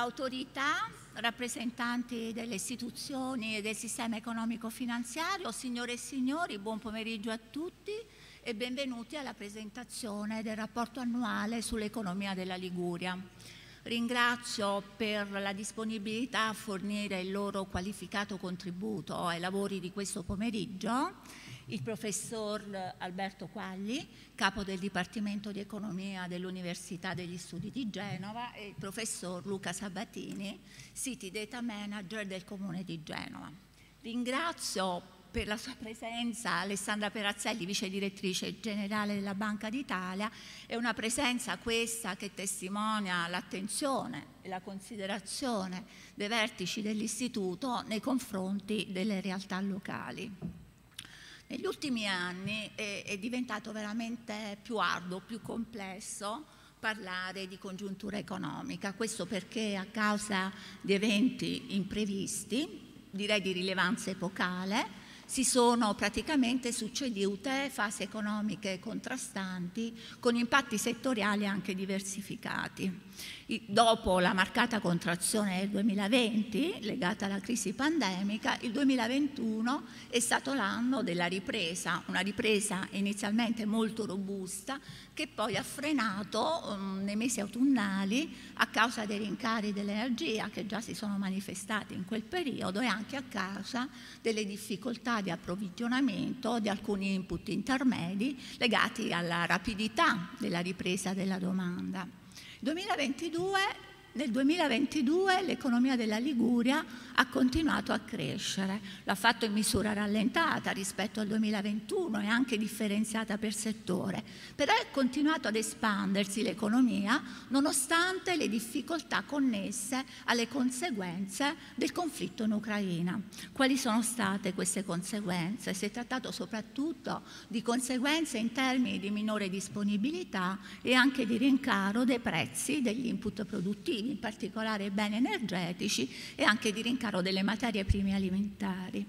autorità, rappresentanti delle istituzioni e del sistema economico-finanziario, signore e signori, buon pomeriggio a tutti e benvenuti alla presentazione del rapporto annuale sull'economia della Liguria. Ringrazio per la disponibilità a fornire il loro qualificato contributo ai lavori di questo pomeriggio il professor Alberto Quagli, capo del Dipartimento di Economia dell'Università degli Studi di Genova e il professor Luca Sabatini, City Data Manager del Comune di Genova. Ringrazio per la sua presenza Alessandra Perazzelli, vice direttrice generale della Banca d'Italia, è una presenza questa che testimonia l'attenzione e la considerazione dei vertici dell'istituto nei confronti delle realtà locali. Negli ultimi anni è, è diventato veramente più arduo, più complesso parlare di congiuntura economica, questo perché a causa di eventi imprevisti, direi di rilevanza epocale, si sono praticamente succedute fasi economiche contrastanti con impatti settoriali anche diversificati. Dopo la marcata contrazione del 2020, legata alla crisi pandemica, il 2021 è stato l'anno della ripresa, una ripresa inizialmente molto robusta che poi ha frenato um, nei mesi autunnali a causa dei rincari dell'energia che già si sono manifestati in quel periodo e anche a causa delle difficoltà di approvvigionamento di alcuni input intermedi legati alla rapidità della ripresa della domanda. 2022, nel 2022 l'economia della Liguria ha continuato a crescere. L'ha fatto in misura rallentata rispetto al 2021 e anche differenziata per settore, però è continuato ad espandersi l'economia nonostante le difficoltà connesse alle conseguenze del conflitto in Ucraina. Quali sono state queste conseguenze? Si è trattato soprattutto di conseguenze in termini di minore disponibilità e anche di rincaro dei prezzi degli input produttivi, in particolare beni energetici e anche di rincaro caro delle materie prime alimentari.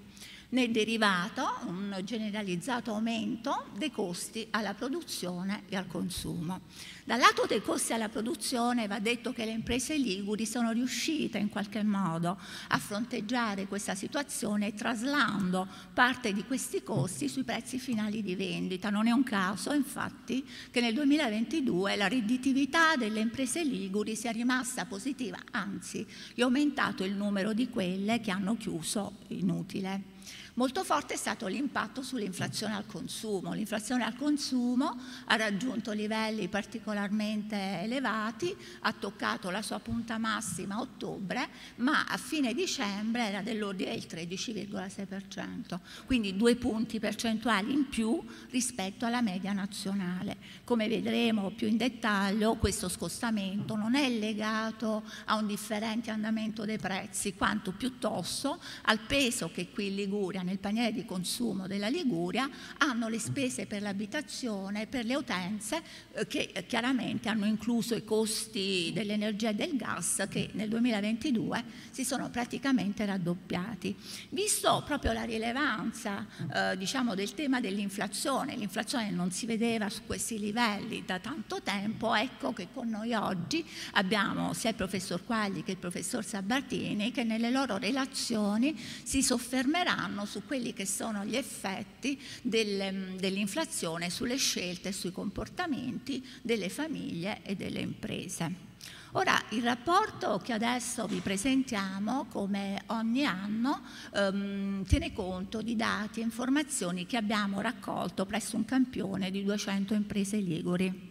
Ne è derivato un generalizzato aumento dei costi alla produzione e al consumo. Dal lato dei costi alla produzione va detto che le imprese liguri sono riuscite in qualche modo a fronteggiare questa situazione traslando parte di questi costi sui prezzi finali di vendita. Non è un caso infatti che nel 2022 la redditività delle imprese liguri sia rimasta positiva, anzi è aumentato il numero di quelle che hanno chiuso inutile. Molto forte è stato l'impatto sull'inflazione al consumo. L'inflazione al consumo ha raggiunto livelli particolarmente elevati, ha toccato la sua punta massima a ottobre, ma a fine dicembre era dell'ordine del 13,6%, quindi due punti percentuali in più rispetto alla media nazionale. Come vedremo più in dettaglio, questo scostamento non è legato a un differente andamento dei prezzi, quanto piuttosto al peso che qui in Liguria nel paniere di consumo della Liguria, hanno le spese per l'abitazione, per le utenze eh, che eh, chiaramente hanno incluso i costi dell'energia e del gas che nel 2022 si sono praticamente raddoppiati. Visto proprio la rilevanza eh, diciamo, del tema dell'inflazione, l'inflazione non si vedeva su questi livelli da tanto tempo, ecco che con noi oggi abbiamo sia il professor Quagli che il professor Sabatini che nelle loro relazioni si soffermeranno su quelli che sono gli effetti del, mm, dell'inflazione sulle scelte e sui comportamenti delle famiglie e delle imprese. Ora, il rapporto che adesso vi presentiamo, come ogni anno, ehm, tiene conto di dati e informazioni che abbiamo raccolto presso un campione di 200 imprese liguri.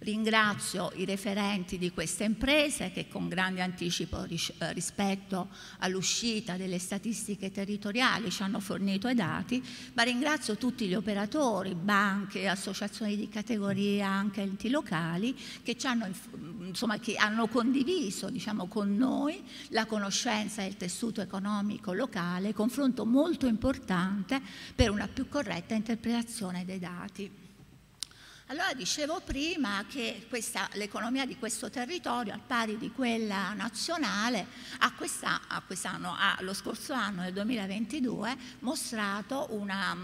Ringrazio i referenti di queste imprese che con grande anticipo eh, rispetto all'uscita delle statistiche territoriali ci hanno fornito i dati, ma ringrazio tutti gli operatori, banche, associazioni di categoria, anche enti locali che, hanno, insomma, che hanno, condiviso diciamo, con noi la conoscenza del tessuto economico locale, confronto molto importante per una più corretta interpretazione dei dati. Allora dicevo prima che questa, l'economia di questo territorio, al pari di quella nazionale, ha, questa, ha quest'anno, ha, lo scorso anno, nel 2022, mostrato una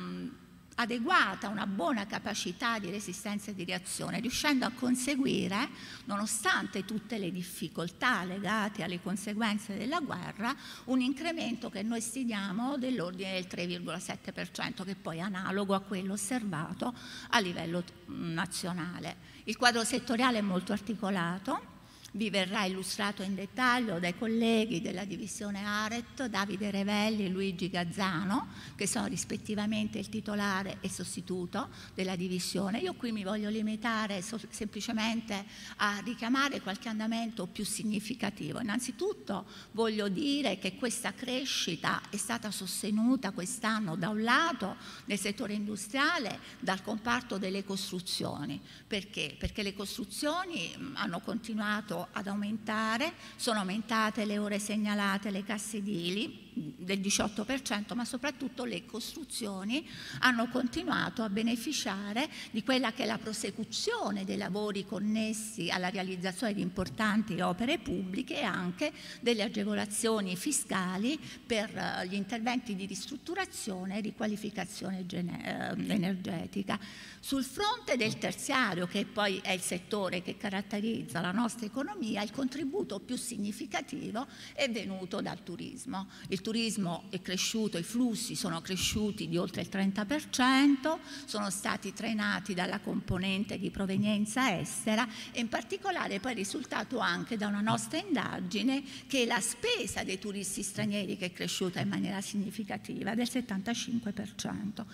adeguata, una buona capacità di resistenza e di reazione, riuscendo a conseguire, nonostante tutte le difficoltà legate alle conseguenze della guerra, un incremento che noi stimiamo dell'ordine del 3,7%, che è poi è analogo a quello osservato a livello nazionale. Il quadro settoriale è molto articolato, vi verrà illustrato in dettaglio dai colleghi della divisione Aret, Davide Revelli e Luigi Gazzano, che sono rispettivamente il titolare e sostituto della divisione. Io qui mi voglio limitare semplicemente a richiamare qualche andamento più significativo. Innanzitutto voglio dire che questa crescita è stata sostenuta quest'anno da un lato nel settore industriale dal comparto delle costruzioni. Perché? Perché le costruzioni hanno continuato ad aumentare, sono aumentate le ore segnalate le casse edili, del 18%, ma soprattutto le costruzioni hanno continuato a beneficiare di quella che è la prosecuzione dei lavori connessi alla realizzazione di importanti opere pubbliche e anche delle agevolazioni fiscali per eh, gli interventi di ristrutturazione e riqualificazione ehm, energetica. Sul fronte del terziario, che poi è il settore che caratterizza la nostra economia, il contributo più significativo è venuto dal turismo. Il turismo è cresciuto, i flussi sono cresciuti di oltre il 30%, sono stati trainati dalla componente di provenienza estera e in particolare poi è risultato anche da una nostra indagine che la spesa dei turisti stranieri che è cresciuta in maniera significativa del 75%.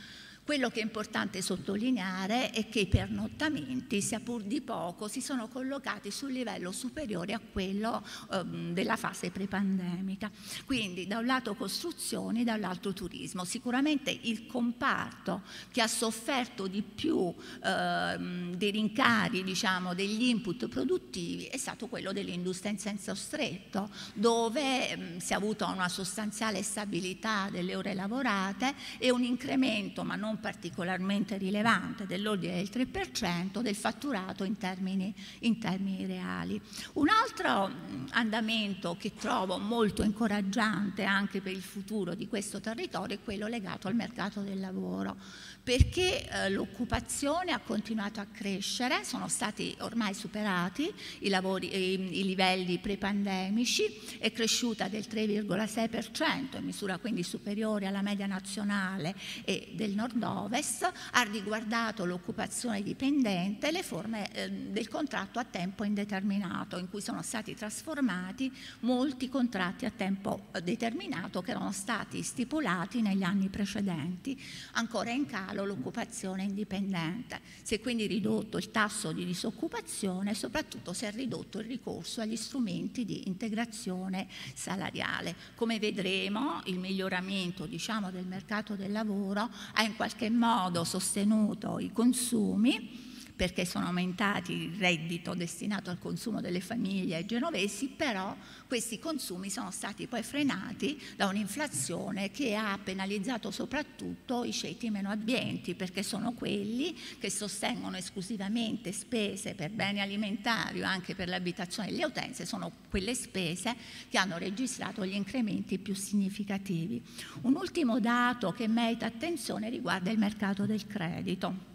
Quello che è importante sottolineare è che i pernottamenti, sia pur di poco, si sono collocati sul livello superiore a quello ehm, della fase prepandemica. Quindi da un lato costruzioni, dall'altro turismo. Sicuramente il comparto che ha sofferto di più ehm, dei rincari, diciamo, degli input produttivi è stato quello dell'industria in senso stretto, dove ehm, si è avuta una sostanziale stabilità delle ore lavorate e un incremento, ma non non particolarmente rilevante, dell'ordine del 3% del fatturato in termini, in termini reali. Un altro andamento che trovo molto incoraggiante anche per il futuro di questo territorio è quello legato al mercato del lavoro perché eh, l'occupazione ha continuato a crescere, sono stati ormai superati i, lavori, i, ehm, i livelli prepandemici, è cresciuta del 3,6% in misura quindi superiore alla media nazionale e del nord-ovest, ha riguardato l'occupazione dipendente e le forme eh, del contratto a tempo indeterminato in cui sono stati trasformati molti contratti a tempo eh, determinato che erano stati stipulati negli anni precedenti. Ancora in caso calo l'occupazione indipendente, si è quindi ridotto il tasso di disoccupazione e soprattutto si è ridotto il ricorso agli strumenti di integrazione salariale. Come vedremo il miglioramento diciamo, del mercato del lavoro ha in qualche modo sostenuto i consumi, perché sono aumentati il reddito destinato al consumo delle famiglie genovesi, però questi consumi sono stati poi frenati da un'inflazione che ha penalizzato soprattutto i ceti meno abbienti, perché sono quelli che sostengono esclusivamente spese per beni alimentari o anche per l'abitazione delle utenze, sono quelle spese che hanno registrato gli incrementi più significativi. Un ultimo dato che merita attenzione riguarda il mercato del credito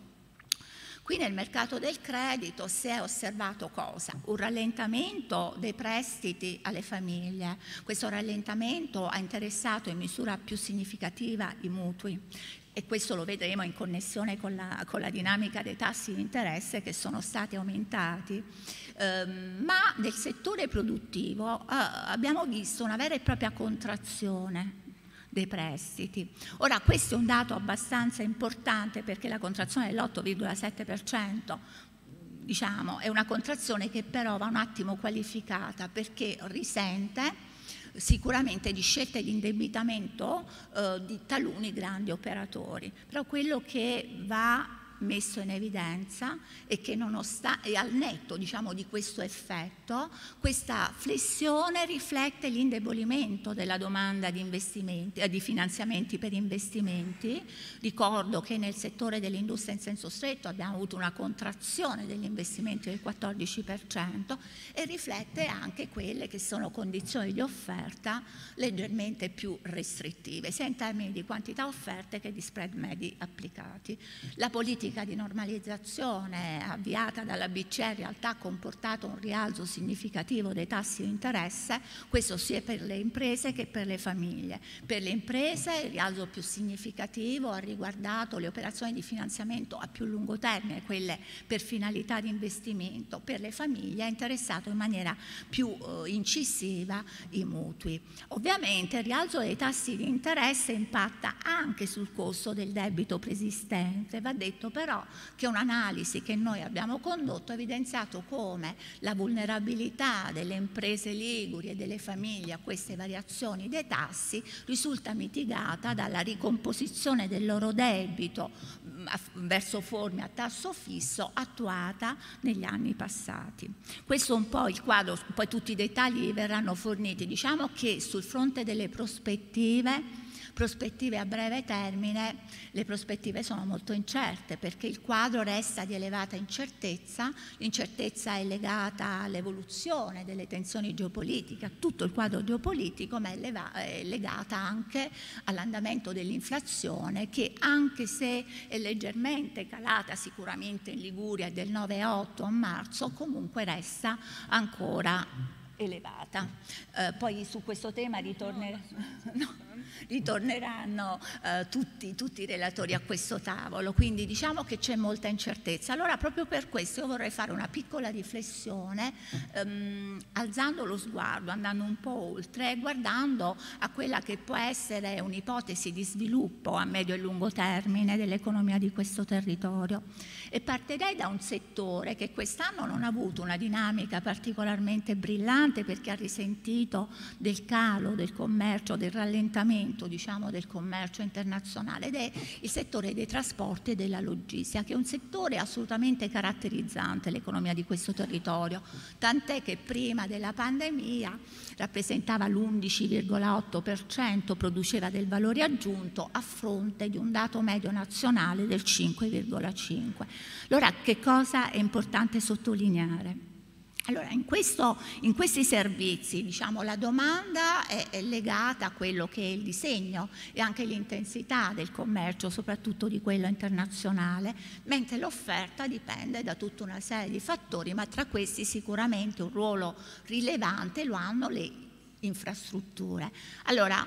Qui nel mercato del credito si è osservato cosa? Un rallentamento dei prestiti alle famiglie. Questo rallentamento ha interessato in misura più significativa i mutui e questo lo vedremo in connessione con la, con la dinamica dei tassi di interesse che sono stati aumentati. Eh, ma nel settore produttivo eh, abbiamo visto una vera e propria contrazione dei prestiti. Ora questo è un dato abbastanza importante perché la contrazione dell'8,7% diciamo, è una contrazione che però va un attimo qualificata perché risente sicuramente di scelte di indebitamento eh, di taluni grandi operatori, però quello che va messo in evidenza e che nonostante, al netto diciamo, di questo effetto, questa flessione riflette l'indebolimento della domanda di, investimenti, eh, di finanziamenti per investimenti. Ricordo che nel settore dell'industria in senso stretto abbiamo avuto una contrazione degli investimenti del 14% e riflette anche quelle che sono condizioni di offerta leggermente più restrittive, sia in termini di quantità offerte che di spread medi applicati. La politica politica di normalizzazione avviata dalla BCE in realtà ha comportato un rialzo significativo dei tassi di interesse, questo sia per le imprese che per le famiglie. Per le imprese il rialzo più significativo ha riguardato le operazioni di finanziamento a più lungo termine, quelle per finalità di investimento, per le famiglie ha interessato in maniera più eh, incisiva i mutui. Ovviamente il rialzo dei tassi di interesse impatta anche sul costo del debito preesistente, va detto però che un'analisi che noi abbiamo condotto ha evidenziato come la vulnerabilità delle imprese liguri e delle famiglie a queste variazioni dei tassi risulta mitigata dalla ricomposizione del loro debito mm, verso forme a tasso fisso attuata negli anni passati. Questo è un po' il quadro, poi tutti i dettagli verranno forniti. Diciamo che sul fronte delle prospettive prospettive a breve termine, le prospettive sono molto incerte perché il quadro resta di elevata incertezza, l'incertezza è legata all'evoluzione delle tensioni geopolitiche, a tutto il quadro geopolitico, ma è, leva- è legata anche all'andamento dell'inflazione che anche se è leggermente calata sicuramente in Liguria del 9-8 a marzo, comunque resta ancora elevata. Eh, poi su questo tema ritorneremo. No, ritorneranno eh, tutti, tutti, i relatori a questo tavolo, quindi diciamo che c'è molta incertezza. Allora proprio per questo io vorrei fare una piccola riflessione, ehm, alzando lo sguardo, andando un po' oltre, guardando a quella che può essere un'ipotesi di sviluppo a medio e lungo termine dell'economia di questo territorio. E partirei da un settore che quest'anno non ha avuto una dinamica particolarmente brillante perché ha risentito del calo del commercio, del rallentamento regolamento diciamo, del commercio internazionale ed è il settore dei trasporti e della logistica, che è un settore assolutamente caratterizzante l'economia di questo territorio, tant'è che prima della pandemia rappresentava l'11,8%, produceva del valore aggiunto a fronte di un dato medio nazionale del 5,5%. Allora che cosa è importante sottolineare? Allora, in, questo, in, questi servizi diciamo, la domanda è, è, legata a quello che è il disegno e anche l'intensità del commercio, soprattutto di quello internazionale, mentre l'offerta dipende da tutta una serie di fattori, ma tra questi sicuramente un ruolo rilevante lo hanno le infrastrutture. Allora,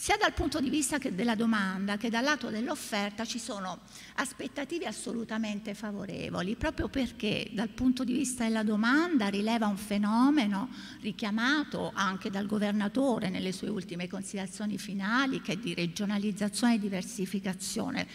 sia dal punto di vista della domanda che dal lato dell'offerta ci sono aspettative assolutamente favorevoli, proprio perché dal punto di vista della domanda rileva un fenomeno richiamato anche dal governatore nelle sue ultime considerazioni finali, che è di regionalizzazione e diversificazione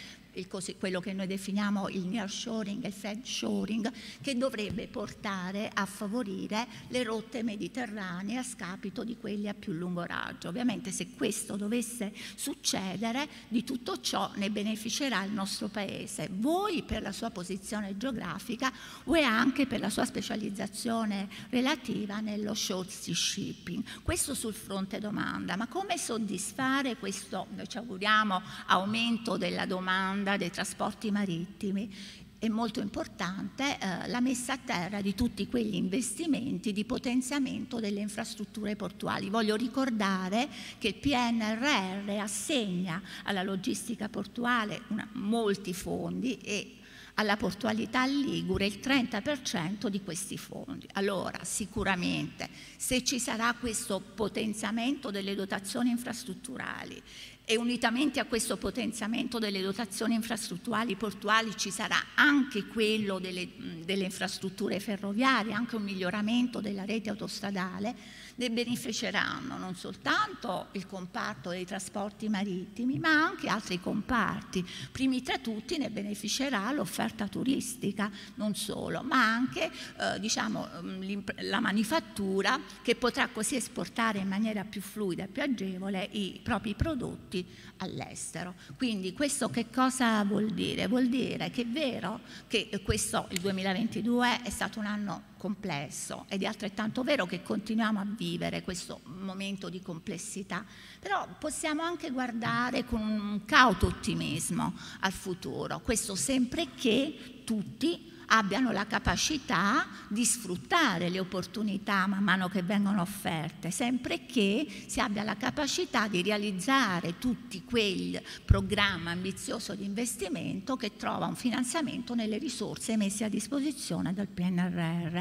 così, quello che noi definiamo il nearshoring e il friendshoring, che dovrebbe portare a favorire le rotte mediterranee a scapito di quelle a più lungo raggio. Ovviamente se questo dovesse succedere, di tutto ciò ne beneficerà il nostro Paese, voi per la sua posizione geografica, UE anche per la sua specializzazione relativa nello short sea shipping. Questo sul fronte domanda, ma come soddisfare questo, noi ci auguriamo, aumento della domanda domanda dei trasporti marittimi è molto importante eh, la messa a terra di tutti quegli investimenti di potenziamento delle infrastrutture portuali. Voglio ricordare che il PNRR assegna alla logistica portuale una, molti fondi e alla portualità ligure il 30% di questi fondi. Allora, sicuramente, se ci sarà questo potenziamento delle dotazioni infrastrutturali e unitamente a questo potenziamento delle dotazioni infrastrutturali portuali ci sarà anche quello delle, delle infrastrutture ferroviarie, anche un miglioramento della rete autostradale, ne beneficeranno non soltanto il comparto dei trasporti marittimi, ma anche altri comparti. Primi tra tutti ne beneficerà l'offerta turistica, non solo, ma anche eh, diciamo, mm, la manifattura che potrà così esportare in maniera più fluida e più agevole i propri prodotti all'estero. Quindi questo che cosa vuol dire? Vuol dire che è vero che questo, il 2022, è stato un anno complesso ed è altrettanto vero che continuiamo a vivere questo momento di complessità, però possiamo anche guardare con un cauto ottimismo al futuro, questo sempre che tutti abbiano la capacità di sfruttare le opportunità man mano che vengono offerte, sempre che si abbia la capacità di realizzare tutti quel programma ambizioso di investimento che trova un finanziamento nelle risorse messe a disposizione dal PNRR.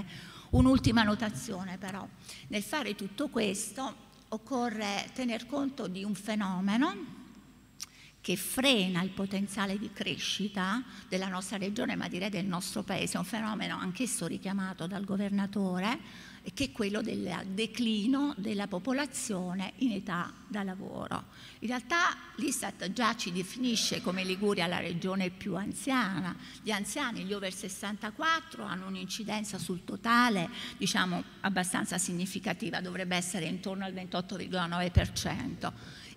Un'ultima notazione però, nel fare tutto questo occorre tener conto di un fenomeno che frena il potenziale di crescita della nostra regione, ma direi del nostro paese, un fenomeno anch'esso richiamato dal governatore, che è quello del declino della popolazione in età da lavoro. In realtà l'ISAT già ci definisce come Liguria la regione più anziana. Gli anziani, gli over 64, hanno un'incidenza sul totale diciamo abbastanza significativa, dovrebbe essere intorno al 28,9%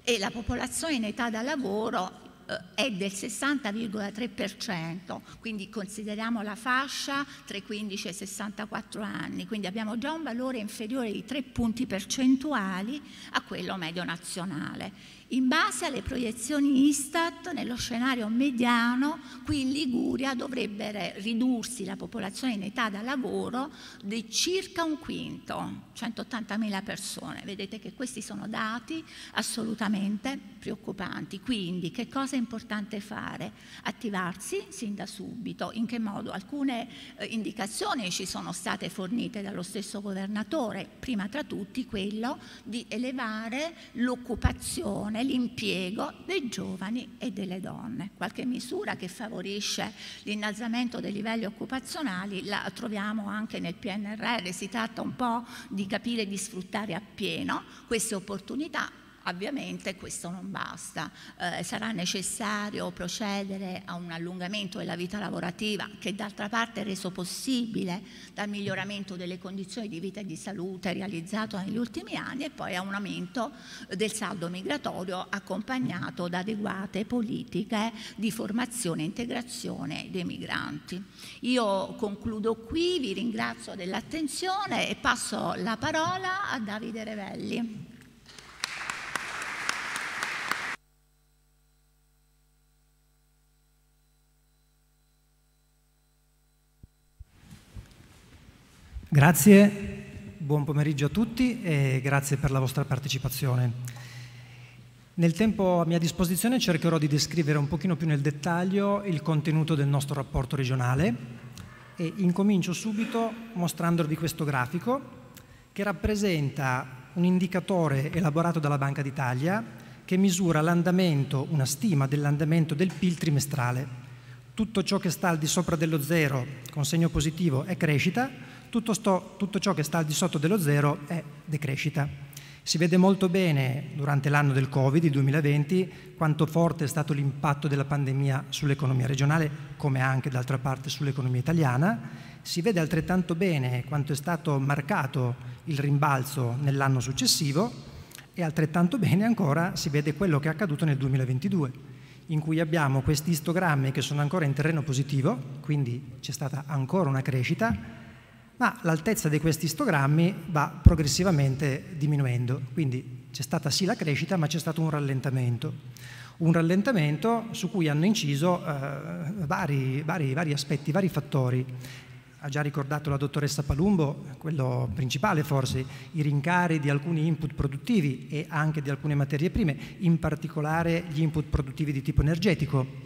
e la popolazione in età da lavoro eh, è del 60,3%, quindi consideriamo la fascia tra i 15 e i 64 anni, quindi abbiamo già un valore inferiore di 3 punti percentuali a quello medio nazionale. In base alle proiezioni Istat, nello scenario mediano, qui in Liguria dovrebbe ridursi la popolazione in età da lavoro di circa un quinto, 180.000 persone. Vedete che questi sono dati assolutamente preoccupanti. Quindi che cosa è importante fare? Attivarsi sin da subito. In che modo? Alcune eh, indicazioni ci sono state fornite dallo stesso governatore, prima tra tutti quello di elevare l'occupazione nell'impiego dei giovani e delle donne. Qualche misura che favorisce l'innalzamento dei livelli occupazionali la troviamo anche nel PNRR, si tratta un po' di capire di sfruttare appieno queste opportunità Ovviamente questo non basta, eh, sarà necessario procedere a un allungamento della vita lavorativa che d'altra parte è reso possibile dal miglioramento delle condizioni di vita e di salute realizzato negli ultimi anni e poi a un aumento del saldo migratorio accompagnato da adeguate politiche di formazione e integrazione dei migranti. Io concludo qui, vi ringrazio dell'attenzione e passo la parola a Davide Revelli. Grazie, buon pomeriggio a tutti e grazie per la vostra partecipazione. Nel tempo a mia disposizione cercherò di descrivere un pochino più nel dettaglio il contenuto del nostro rapporto regionale e incomincio subito mostrandovi questo grafico che rappresenta un indicatore elaborato dalla Banca d'Italia che misura l'andamento, una stima dell'andamento del PIL trimestrale. Tutto ciò che sta al di sopra dello zero con segno positivo è crescita, tutto, sto, tutto ciò che sta al di sotto dello zero è decrescita. Si vede molto bene durante l'anno del Covid, il 2020, quanto forte è stato l'impatto della pandemia sull'economia regionale, come anche d'altra parte sull'economia italiana. Si vede altrettanto bene quanto è stato marcato il rimbalzo nell'anno successivo e altrettanto bene ancora si vede quello che è accaduto nel 2022, in cui abbiamo questi istogrammi che sono ancora in terreno positivo, quindi c'è stata ancora una crescita, ma l'altezza di questi istogrammi va progressivamente diminuendo, quindi c'è stata sì la crescita, ma c'è stato un rallentamento. Un rallentamento su cui hanno inciso eh, vari, vari, vari aspetti, vari fattori ha già ricordato la dottoressa Palumbo, quello principale forse, i rincari di alcuni input produttivi e anche di alcune materie prime, in particolare gli input produttivi di tipo energetico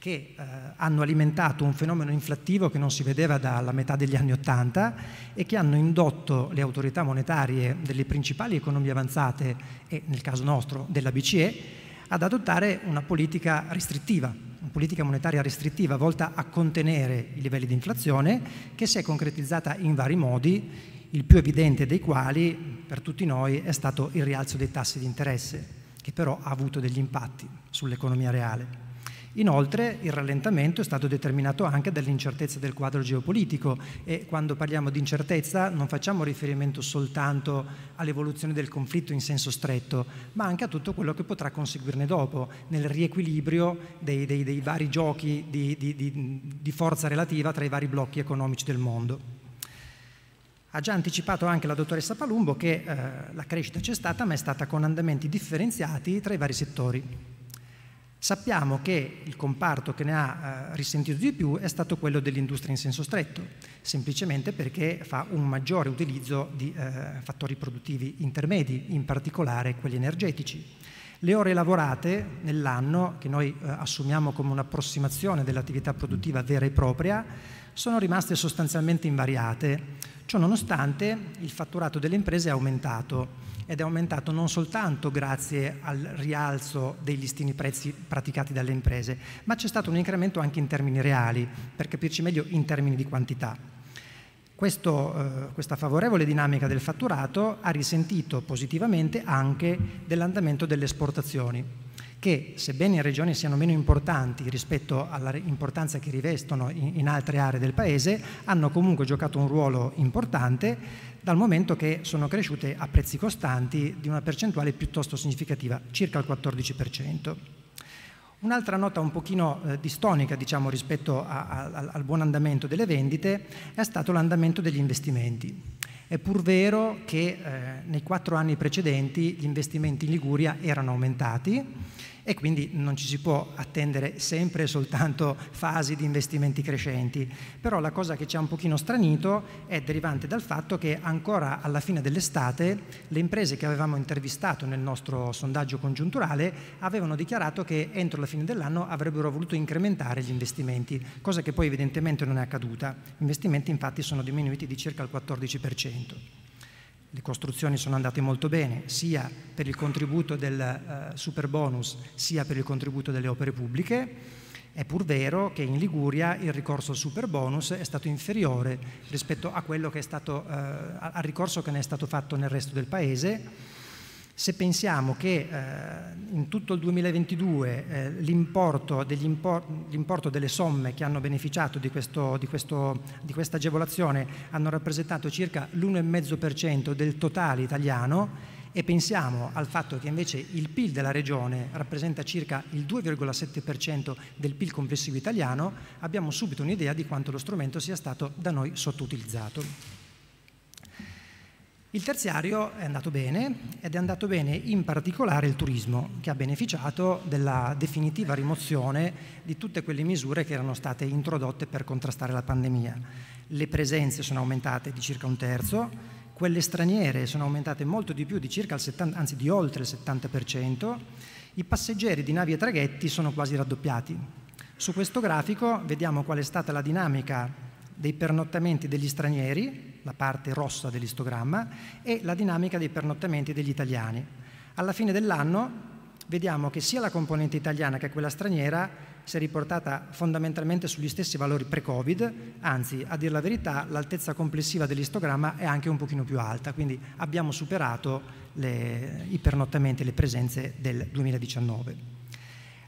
che eh, hanno alimentato un fenomeno inflattivo che non si vedeva dalla metà degli anni Ottanta e che hanno indotto le autorità monetarie delle principali economie avanzate e nel caso nostro della BCE ad adottare una politica restrittiva, una politica monetaria restrittiva volta a contenere i livelli di inflazione che si è concretizzata in vari modi, il più evidente dei quali per tutti noi è stato il rialzo dei tassi di interesse, che però ha avuto degli impatti sull'economia reale. Inoltre il rallentamento è stato determinato anche dall'incertezza del quadro geopolitico e quando parliamo di incertezza non facciamo riferimento soltanto all'evoluzione del conflitto in senso stretto, ma anche a tutto quello che potrà conseguirne dopo, nel riequilibrio dei, dei, dei vari giochi di, di, di, di forza relativa tra i vari blocchi economici del mondo. Ha già anticipato anche la dottoressa Palumbo che eh, la crescita c'è stata, ma è stata con andamenti differenziati tra i vari settori. Sappiamo che il comparto che ne ha eh, risentito di più è stato quello dell'industria in senso stretto, semplicemente perché fa un maggiore utilizzo di eh, fattori produttivi intermedi, in particolare quelli energetici. Le ore lavorate nell'anno, che noi eh, assumiamo come un'approssimazione dell'attività produttiva vera e propria, sono rimaste sostanzialmente invariate, ciò nonostante il fatturato delle imprese è aumentato ed è aumentato non soltanto grazie al rialzo dei listini prezzi praticati dalle imprese, ma c'è stato un incremento anche in termini reali, per capirci meglio in termini di quantità. Questo, eh, questa favorevole dinamica del fatturato ha risentito positivamente anche dell'andamento delle esportazioni che sebbene in regioni siano meno importanti rispetto all'importanza che rivestono in altre aree del Paese, hanno comunque giocato un ruolo importante dal momento che sono cresciute a prezzi costanti di una percentuale piuttosto significativa, circa il 14%. Un'altra nota un pochino eh, distonica diciamo, rispetto a, a, al buon andamento delle vendite è stato l'andamento degli investimenti. È pur vero che eh, nei quattro anni precedenti gli investimenti in Liguria erano aumentati, e quindi non ci si può attendere sempre soltanto fasi di investimenti crescenti. Però la cosa che ci ha un pochino stranito è derivante dal fatto che ancora alla fine dell'estate le imprese che avevamo intervistato nel nostro sondaggio congiunturale avevano dichiarato che entro la fine dell'anno avrebbero voluto incrementare gli investimenti, cosa che poi evidentemente non è accaduta. Gli investimenti infatti sono diminuiti di circa il 14% le costruzioni sono andate molto bene, sia per il contributo del eh, super bonus, sia per il contributo delle opere pubbliche. È pur vero che in Liguria il ricorso al super bonus è stato inferiore rispetto stato, eh, al ricorso che ne è stato fatto nel resto del Paese se pensiamo che eh, in tutto il 2022 eh, l'importo, import, delle somme che hanno beneficiato di, questo, di, questo, di questa agevolazione hanno rappresentato circa l'1,5% del totale italiano e pensiamo al fatto che invece il PIL della regione rappresenta circa il 2,7% del PIL complessivo italiano, abbiamo subito un'idea di quanto lo strumento sia stato da noi sottoutilizzato. Il terziario è andato bene ed è andato bene in particolare il turismo che ha beneficiato della definitiva rimozione di tutte quelle misure che erano state introdotte per contrastare la pandemia. Le presenze sono aumentate di circa un terzo, quelle straniere sono aumentate molto di più di circa il 70, anzi di oltre il 70%, i passeggeri di navi e traghetti sono quasi raddoppiati. Su questo grafico vediamo qual è stata la dinamica dei pernottamenti degli stranieri la parte rossa dell'istogramma, e la dinamica dei pernottamenti degli italiani. Alla fine dell'anno vediamo che sia la componente italiana che quella straniera si è riportata fondamentalmente sugli stessi valori pre-Covid, anzi, a dire la verità, l'altezza complessiva dell'istogramma è anche un pochino più alta, quindi abbiamo superato le, i pernottamenti e le presenze del 2019.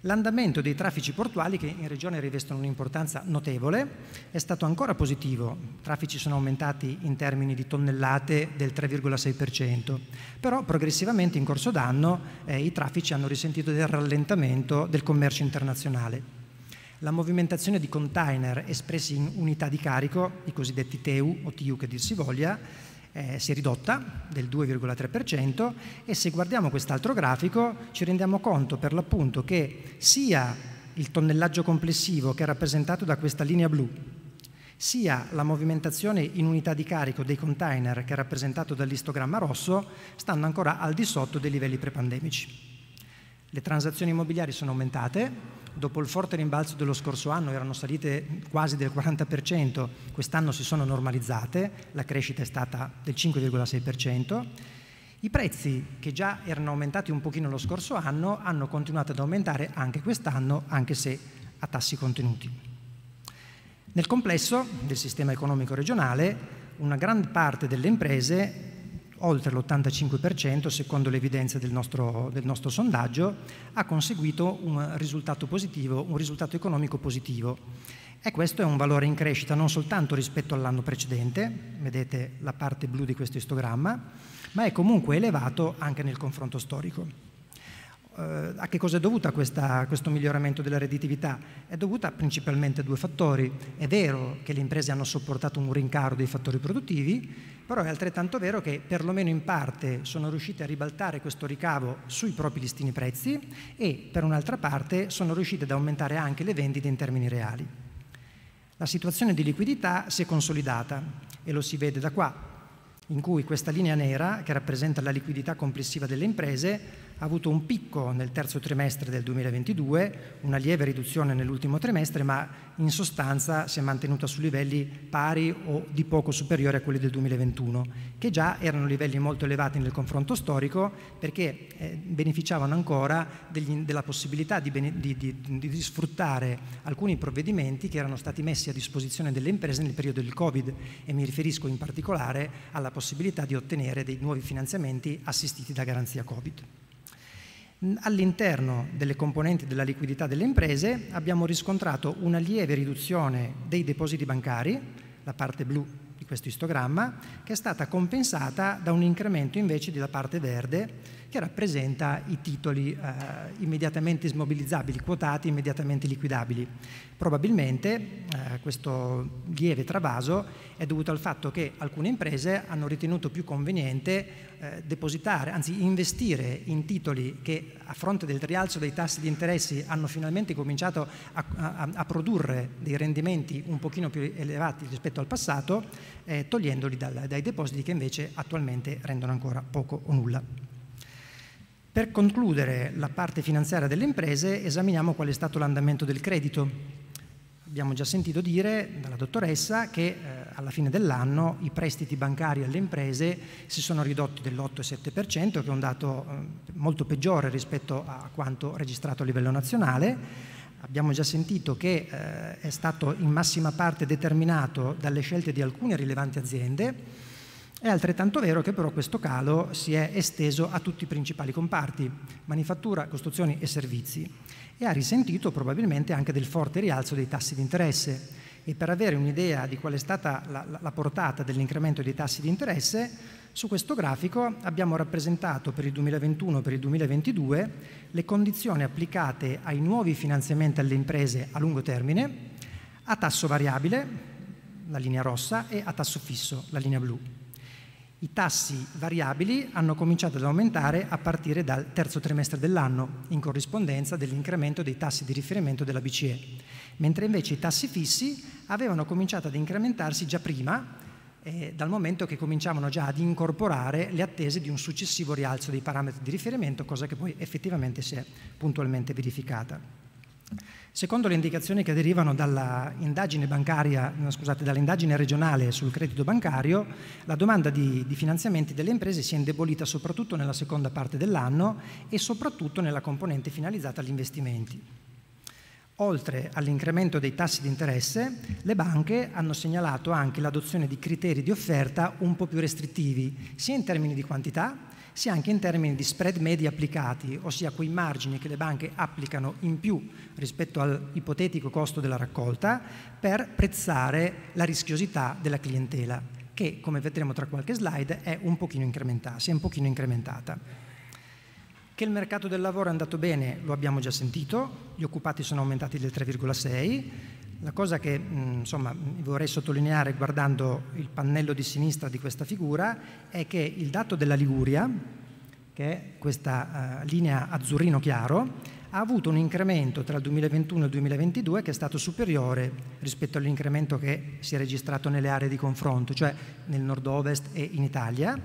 L'andamento dei traffici portuali, che in regione rivestono un'importanza notevole, è stato ancora positivo. I traffici sono aumentati in termini di tonnellate del 3,6%, però progressivamente in corso d'anno eh, i traffici hanno risentito del rallentamento del commercio internazionale. La movimentazione di container espressi in unità di carico, i cosiddetti TEU o TIU che dir si voglia, eh, si è ridotta del 2,3% e se guardiamo quest'altro grafico ci rendiamo conto per l'appunto che sia il tonnellaggio complessivo che è rappresentato da questa linea blu, sia la movimentazione in unità di carico dei container che è rappresentato dall'istogramma rosso stanno ancora al di sotto dei livelli prepandemici. Le transazioni immobiliari sono aumentate, dopo il forte rimbalzo dello scorso anno erano salite quasi del 40%, quest'anno si sono normalizzate, la crescita è stata del 5,6%. I prezzi che già erano aumentati un pochino lo scorso anno hanno continuato ad aumentare anche quest'anno, anche se a tassi contenuti. Nel complesso del sistema economico regionale, una gran parte delle imprese oltre l'85%, secondo le evidenze del nostro, del nostro sondaggio, ha conseguito un risultato positivo, un risultato economico positivo. E questo è un valore in crescita non soltanto rispetto all'anno precedente, vedete la parte blu di questo istogramma, ma è comunque elevato anche nel confronto storico. Eh, a che cosa è dovuta questa, questo miglioramento della redditività? È dovuta principalmente a due fattori. È vero che le imprese hanno sopportato un rincaro dei fattori produttivi, però è altrettanto vero che perlomeno in parte sono riusciti a ribaltare questo ricavo sui propri listini prezzi e per un'altra parte sono riusciti ad aumentare anche le vendite in termini reali. La situazione di liquidità si è consolidata e lo si vede da qua, in cui questa linea nera, che rappresenta la liquidità complessiva delle imprese, ha avuto un picco nel terzo trimestre del 2022, una lieve riduzione nell'ultimo trimestre, ma in sostanza si è mantenuta su livelli pari o di poco superiori a quelli del 2021, che già erano livelli molto elevati nel confronto storico perché eh, beneficiavano ancora degli, della possibilità di, bene, di, di, di, sfruttare alcuni provvedimenti che erano stati messi a disposizione delle imprese nel periodo del Covid e mi riferisco in particolare alla possibilità di ottenere dei nuovi finanziamenti assistiti da garanzia Covid. All'interno delle componenti della liquidità delle imprese abbiamo riscontrato una lieve riduzione dei depositi bancari, la parte blu di questo istogramma, che è stata compensata da un incremento invece della parte verde che rappresenta i titoli eh, immediatamente smobilizzabili, quotati, immediatamente liquidabili. Probabilmente eh, questo lieve travaso è dovuto al fatto che alcune imprese hanno ritenuto più conveniente eh, depositare, anzi investire in titoli che a fronte del rialzo dei tassi di interessi hanno finalmente cominciato a, a, a produrre dei rendimenti un pochino più elevati rispetto al passato, eh, togliendoli dal, dai depositi che invece attualmente rendono ancora poco o nulla. Per concludere la parte finanziaria delle imprese esaminiamo qual è stato l'andamento del credito. Abbiamo già sentito dire dalla dottoressa che eh, alla fine dell'anno i prestiti bancari alle imprese si sono ridotti dell'8,7%, che è un dato eh, molto peggiore rispetto a quanto registrato a livello nazionale. Abbiamo già sentito che eh, è stato in massima parte determinato dalle scelte di alcune rilevanti aziende è altrettanto vero che però questo calo si è esteso a tutti i principali comparti, manifattura, costruzioni e servizi, e ha risentito probabilmente anche del forte rialzo dei tassi di interesse. E per avere un'idea di qual è stata la, la portata dell'incremento dei tassi di interesse, su questo grafico abbiamo rappresentato per il 2021 e per il 2022 le condizioni applicate ai nuovi finanziamenti alle imprese a lungo termine a tasso variabile, la linea rossa, e a tasso fisso, la linea blu. I tassi variabili hanno cominciato ad aumentare a partire dal terzo trimestre dell'anno, in corrispondenza dell'incremento dei tassi di riferimento della BCE, mentre invece i tassi fissi avevano cominciato ad incrementarsi già prima, eh, dal momento che cominciavano già ad incorporare le attese di un successivo rialzo dei parametri di riferimento, cosa che poi effettivamente si è puntualmente verificata. Secondo le indicazioni che derivano dall'indagine dall regionale sul credito bancario, la domanda di, di finanziamenti delle imprese si è indebolita soprattutto nella seconda parte dell'anno e soprattutto nella componente finalizzata agli investimenti. Oltre all'incremento dei tassi di interesse, le banche hanno segnalato anche l'adozione di criteri di offerta un po' più restrittivi, sia in termini di quantità sia anche in termini di spread medi applicati, ossia quei margini che le banche applicano in più rispetto all'ipotetico costo della raccolta per prezzare la rischiosità della clientela, che come vedremo tra qualche slide è un pochino incrementata, si è un pochino incrementata. Che il mercato del lavoro è andato bene lo abbiamo già sentito, gli occupati sono aumentati del 3,6, la cosa che mm, insomma, vorrei sottolineare guardando il pannello di sinistra di questa figura è che il dato della Liguria, che è questa eh, linea azzurrino chiaro, ha avuto un incremento tra il 2021 e il 2022 che è stato superiore rispetto all'incremento che si è registrato nelle aree di confronto, cioè nel nord-ovest e in Italia.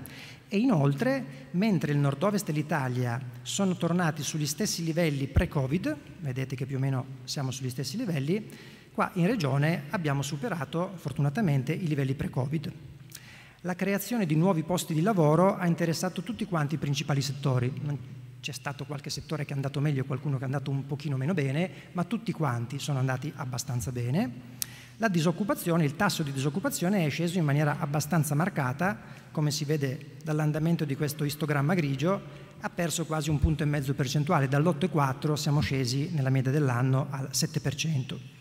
E inoltre, mentre il nord-ovest e l'Italia sono tornati sugli stessi livelli pre-Covid, vedete che più o meno siamo sugli stessi livelli, Qua in Regione abbiamo superato fortunatamente i livelli pre-Covid. La creazione di nuovi posti di lavoro ha interessato tutti quanti i principali settori. C'è stato qualche settore che è andato meglio, qualcuno che è andato un pochino meno bene, ma tutti quanti sono andati abbastanza bene. La disoccupazione, il tasso di disoccupazione è sceso in maniera abbastanza marcata, come si vede dall'andamento di questo istogramma grigio, ha perso quasi un punto e mezzo percentuale, dall'8,4 siamo scesi nella media dell'anno al 7%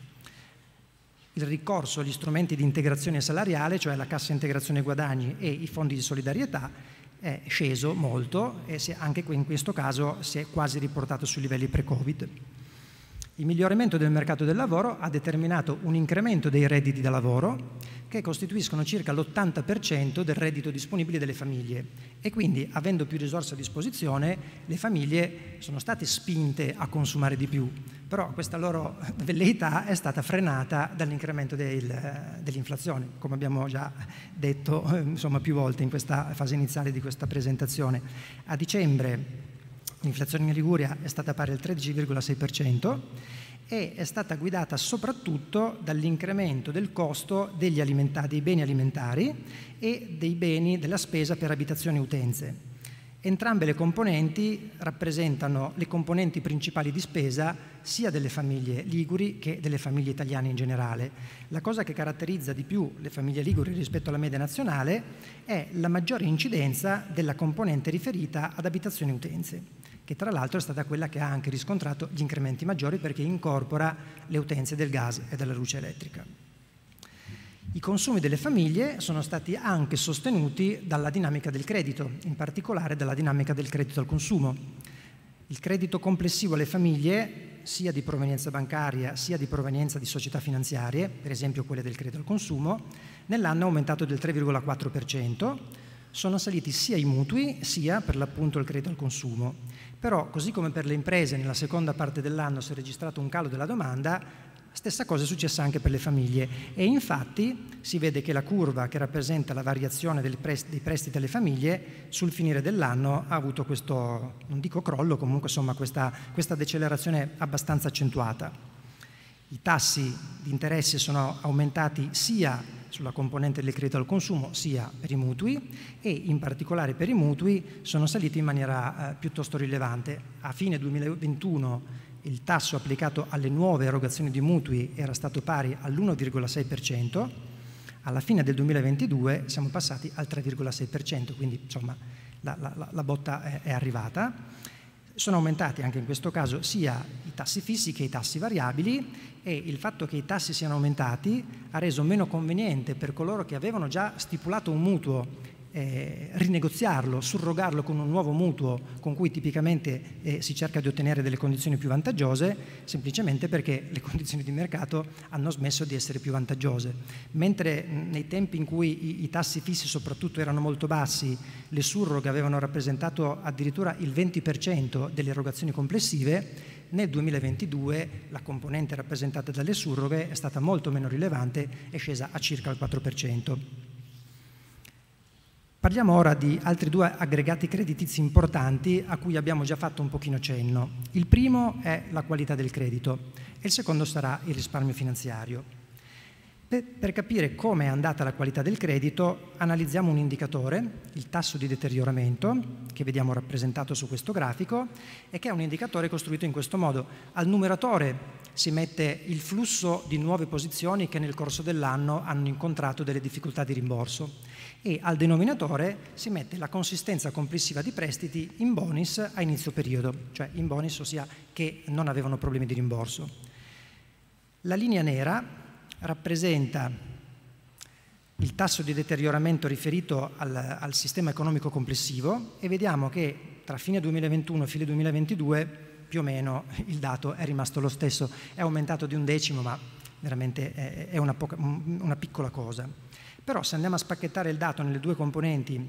il ricorso agli strumenti di integrazione salariale, cioè la cassa integrazione guadagni e i fondi di solidarietà, è sceso molto e anche in questo caso si è quasi riportato sui livelli pre-Covid. Il miglioramento del mercato del lavoro ha determinato un incremento dei redditi da lavoro che costituiscono circa l'80% del reddito disponibile delle famiglie e quindi avendo più risorse a disposizione le famiglie sono state spinte a consumare di più, però questa loro velleità è stata frenata dall'incremento del, dell'inflazione, come abbiamo già detto eh, insomma, più volte in questa fase iniziale di questa presentazione. A dicembre l'inflazione in Liguria è stata pari al 13,6% e è stata guidata soprattutto dall'incremento del costo dei beni alimentari e dei beni della spesa per abitazioni e utenze. Entrambe le componenti rappresentano le componenti principali di spesa sia delle famiglie liguri che delle famiglie italiane in generale. La cosa che caratterizza di più le famiglie liguri rispetto alla media nazionale è la maggiore incidenza della componente riferita ad abitazioni e utenze che tra l'altro è stata quella che ha anche riscontrato gli incrementi maggiori perché incorpora le utenze del gas e della luce elettrica. I consumi delle famiglie sono stati anche sostenuti dalla dinamica del credito, in particolare dalla dinamica del credito al consumo. Il credito complessivo alle famiglie sia di provenienza bancaria sia di provenienza di società finanziarie, per esempio quelle del credito al consumo, nell'anno è aumentato del 3,4%, sono saliti sia i mutui sia per l'appunto il credito al consumo. Però, così come per le imprese nella seconda parte dell'anno si è registrato un calo della domanda, stessa cosa è successa anche per le famiglie e infatti si vede che la curva che rappresenta la variazione dei prestiti alle famiglie sul finire dell'anno ha avuto questo, non dico crollo, comunque insomma questa, questa decelerazione abbastanza accentuata. I tassi di interesse sono aumentati sia sulla componente del credito al consumo sia per i mutui e in particolare per i mutui sono saliti in maniera eh, piuttosto rilevante. A fine 2021 il tasso applicato alle nuove erogazioni di mutui era stato pari all'1,6%, alla fine del 2022 siamo passati al 3,6%, quindi insomma la, la, la botta è, è arrivata sono aumentati anche in questo caso sia i tassi fissi che i tassi variabili e il fatto che i tassi siano aumentati ha reso meno conveniente per coloro che avevano già stipulato un mutuo eh, rinegoziarlo, surrogarlo con un nuovo mutuo con cui tipicamente eh, si cerca di ottenere delle condizioni più vantaggiose, semplicemente perché le condizioni di mercato hanno smesso di essere più vantaggiose. Mentre nei tempi in cui i, i, tassi fissi soprattutto erano molto bassi, le surroghe avevano rappresentato addirittura il 20% delle erogazioni complessive, nel 2022 la componente rappresentata dalle surroghe è stata molto meno rilevante, è scesa a circa il 4%. Parliamo ora di altri due aggregati creditizi importanti a cui abbiamo già fatto un pochino cenno. Il primo è la qualità del credito e il secondo sarà il risparmio finanziario. Per, per capire come è andata la qualità del credito analizziamo un indicatore, il tasso di deterioramento, che vediamo rappresentato su questo grafico e che è un indicatore costruito in questo modo. Al numeratore si mette il flusso di nuove posizioni che nel corso dell'anno hanno incontrato delle difficoltà di rimborso e al denominatore si mette la consistenza complessiva di prestiti in bonus a inizio periodo, cioè in bonus ossia che non avevano problemi di rimborso. La linea nera rappresenta il tasso di deterioramento riferito al, al sistema economico complessivo e vediamo che tra fine 2021 e fine 2022 più o meno il dato è rimasto lo stesso, è aumentato di un decimo ma veramente è una, poca, una piccola cosa. Però se andiamo a spacchettare il dato nelle due componenti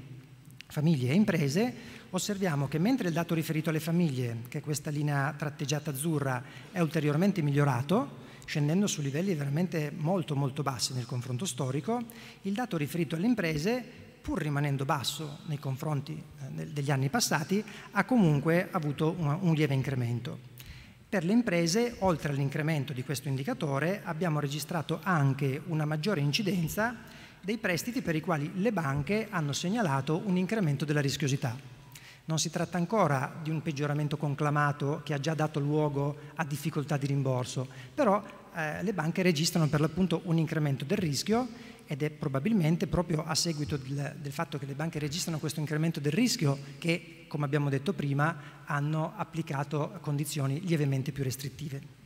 famiglie e imprese, osserviamo che mentre il dato riferito alle famiglie, che è questa linea tratteggiata azzurra, è ulteriormente migliorato, scendendo su livelli veramente molto molto bassi nel confronto storico, il dato riferito alle imprese, pur rimanendo basso nei confronti eh, degli anni passati, ha comunque avuto un lieve incremento. Per le imprese, oltre all'incremento di questo indicatore, abbiamo registrato anche una maggiore incidenza dei prestiti per i quali le banche hanno segnalato un incremento della rischiosità. Non si tratta ancora di un peggioramento conclamato che ha già dato luogo a difficoltà di rimborso, però eh, le banche registrano per l'appunto un incremento del rischio ed è probabilmente proprio a seguito del, del, fatto che le banche registrano questo incremento del rischio che, come abbiamo detto prima, hanno applicato condizioni lievemente più restrittive.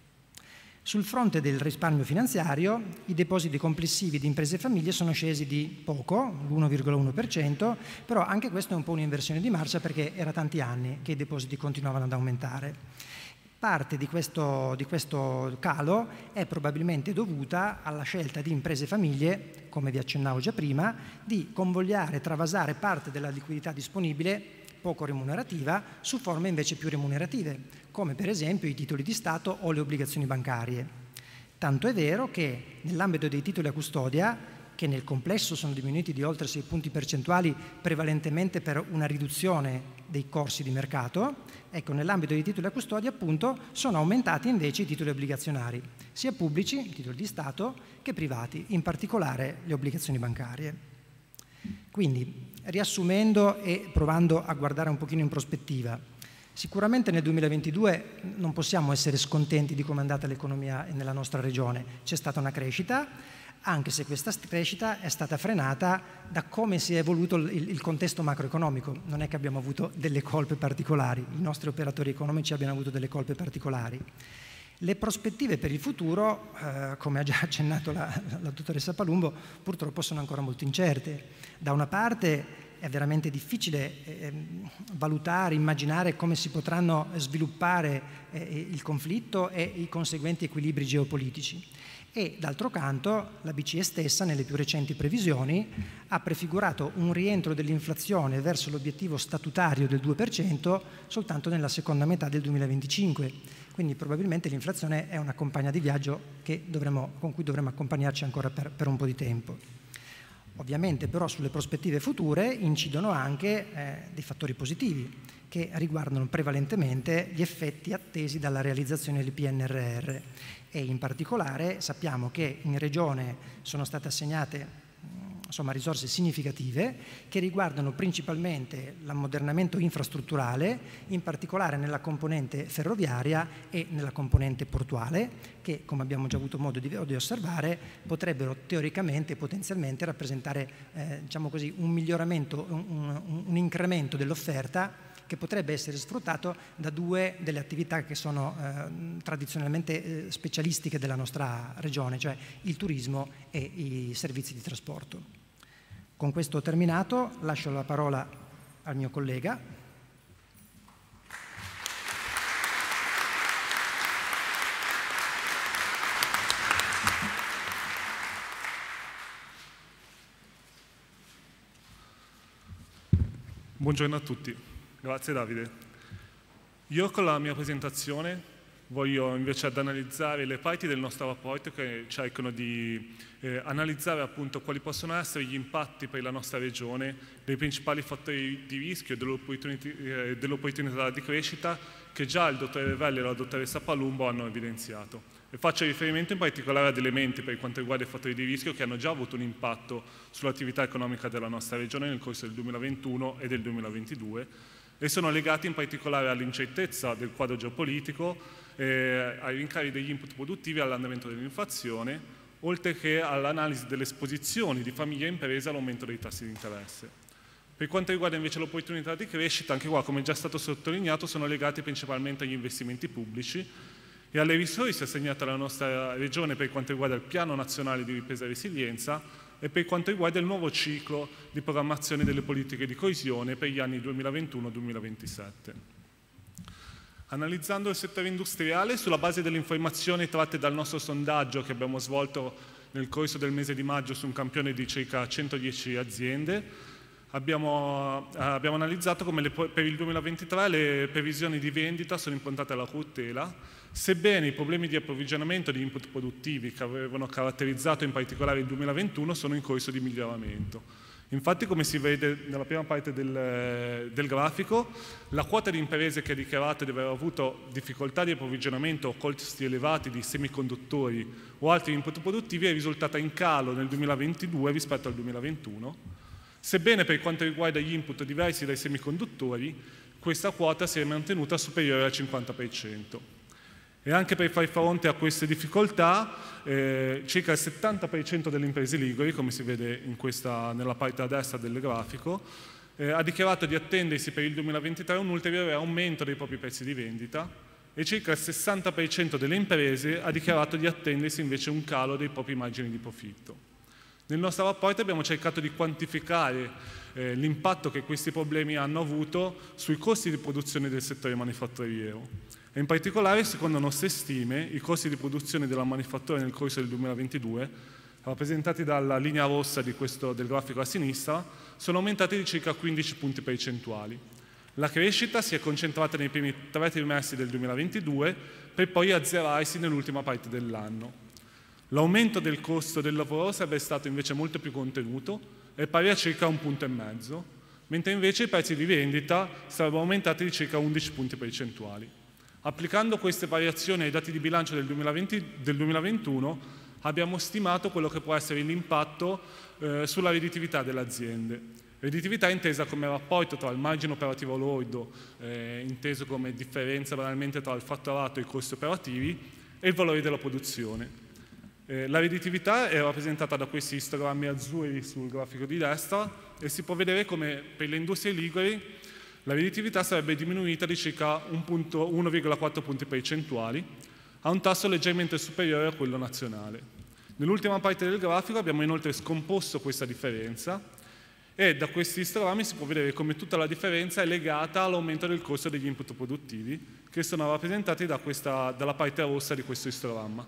Sul fronte del risparmio finanziario, i depositi complessivi di imprese e famiglie sono scesi di poco, l'1,1%, però anche questo è un po' un'inversione di marcia perché era tanti anni che i depositi continuavano ad aumentare. Parte di questo, di questo calo è probabilmente dovuta alla scelta di imprese e famiglie, come vi accennavo già prima, di convogliare travasare parte della liquidità disponibile poco remunerativa su forme invece più remunerative, come per esempio i titoli di Stato o le obbligazioni bancarie. Tanto è vero che nell'ambito dei titoli a custodia, che nel complesso sono diminuiti di oltre 6 punti percentuali prevalentemente per una riduzione dei corsi di mercato, ecco nell'ambito dei titoli a custodia appunto sono aumentati invece i titoli obbligazionari, sia pubblici, titoli di Stato, che privati, in particolare le obbligazioni bancarie. Quindi, riassumendo e provando a guardare un pochino in prospettiva, Sicuramente nel 2022 non possiamo essere scontenti di come è andata l'economia nella nostra regione, c'è stata una crescita, anche se questa crescita è stata frenata da come si è evoluto il, il, contesto macroeconomico. Non è che abbiamo avuto delle colpe particolari, i nostri operatori economici abbiano avuto delle colpe particolari. Le prospettive per il futuro, eh, come ha già accennato la, la dottoressa Palumbo, purtroppo sono ancora molto incerte. Da una parte è veramente difficile eh, valutare, immaginare come si potranno sviluppare eh, il conflitto e i conseguenti equilibri geopolitici. E d'altro canto la BCE stessa, nelle più recenti previsioni, ha prefigurato un rientro dell'inflazione verso l'obiettivo statutario del 2% soltanto nella seconda metà del 2025. Quindi probabilmente l'inflazione è una compagna di viaggio dovremo, con cui dovremo accompagnarci ancora per, per un po' di tempo. Ovviamente però sulle prospettive future incidono anche eh, dei fattori positivi che riguardano prevalentemente gli effetti attesi dalla realizzazione del PNRR e in particolare sappiamo che in Regione sono state assegnate insomma, risorse significative che riguardano principalmente l'ammodernamento infrastrutturale, in particolare nella componente ferroviaria e nella componente portuale, che come abbiamo già avuto modo di, di osservare potrebbero teoricamente e potenzialmente rappresentare eh, diciamo così, un miglioramento, un, un, un incremento dell'offerta che potrebbe essere sfruttato da due delle attività che sono eh, tradizionalmente eh, specialistiche della nostra regione, cioè il turismo e i servizi di trasporto. Con questo terminato, lascio la parola al mio collega. Buongiorno a tutti, grazie Davide. Io con la mia presentazione voglio invece ad analizzare le parti del nostro rapporto che cercano di eh, analizzare appunto quali possono essere gli impatti per la nostra regione dei principali fattori di rischio e dell'opportunità, eh, dell di crescita che già il dottor Revelli e la dottoressa Palumbo hanno evidenziato. E faccio riferimento in particolare ad elementi per quanto riguarda i fattori di rischio che hanno già avuto un impatto sull'attività economica della nostra regione nel corso del 2021 e del 2022 e sono legati in particolare all'incertezza del quadro geopolitico, eh, ai rincari degli input produttivi e all'andamento dell'inflazione, oltre che all'analisi delle esposizioni di famiglia e imprese all'aumento dei tassi di interesse. Per quanto riguarda invece l'opportunità di crescita, anche qua, come già stato sottolineato, sono legate principalmente agli investimenti pubblici e alle risorse assegnate alla nostra Regione per quanto riguarda il Piano Nazionale di Ripresa e Resilienza e per quanto riguarda il nuovo ciclo di programmazione delle politiche di coesione per gli anni 2021-2027 analizzando il settore industriale sulla base delle informazioni tratte dal nostro sondaggio che abbiamo svolto nel corso del mese di maggio su un campione di circa 110 aziende. Abbiamo, eh, abbiamo analizzato come le, per il 2023 le previsioni di vendita sono improntate alla cautela, sebbene i problemi di approvvigionamento di input produttivi che avevano caratterizzato in particolare il 2021 sono in corso di miglioramento. Infatti come si vede nella prima parte del, del grafico, la quota di imprese che ha dichiarato di aver avuto difficoltà di approvvigionamento o costi elevati di semiconduttori o altri input produttivi è risultata in calo nel 2022 rispetto al 2021, sebbene per quanto riguarda gli input diversi dai semiconduttori questa quota si è mantenuta superiore al 50%. E anche per far fronte a queste difficoltà, eh, circa il 70% delle imprese liguri, come si vede questa, nella parte a destra del grafico, eh, ha dichiarato di attendersi per il 2023 un ulteriore aumento dei propri prezzi di vendita e circa il 60% delle imprese ha dichiarato di attendersi invece un calo dei propri margini di profitto. Nel nostro rapporto abbiamo cercato di quantificare eh, l'impatto che questi problemi hanno avuto sui costi di produzione del settore manifatturiero e in particolare, secondo nostre stime, i costi di produzione della manifattura nel corso del 2022, rappresentati dalla linea rossa questo, del grafico a sinistra, sono aumentati di circa 15 punti percentuali. La crescita si è concentrata nei primi tre trimestri del 2022 per poi azzerarsi nell'ultima parte dell'anno. L'aumento del costo del lavoro sarebbe stato invece molto più contenuto, e pari a circa un punto e mezzo, mentre invece i prezzi di vendita sarebbero aumentati di circa 11 punti percentuali. Applicando queste variazioni ai dati di bilancio del, 2020, del 2021 abbiamo stimato quello che può essere l'impatto eh, sulla redditività delle aziende. Redditività intesa come rapporto tra il margine operativo lordo, eh, inteso come differenza banalmente tra il fatturato e i costi operativi, e il valore della produzione. Eh, la redditività è rappresentata da questi istogrammi azzurri sul grafico di destra e si può vedere come per le industrie liguri la redditività sarebbe diminuita di circa 1,4 punti percentuali a un tasso leggermente superiore a quello nazionale. Nell'ultima parte del grafico abbiamo inoltre scomposto questa differenza e da questi histogrammi si può vedere come tutta la differenza è legata all'aumento del costo degli input produttivi che sono rappresentati da questa, dalla parte rossa di questo histogramma.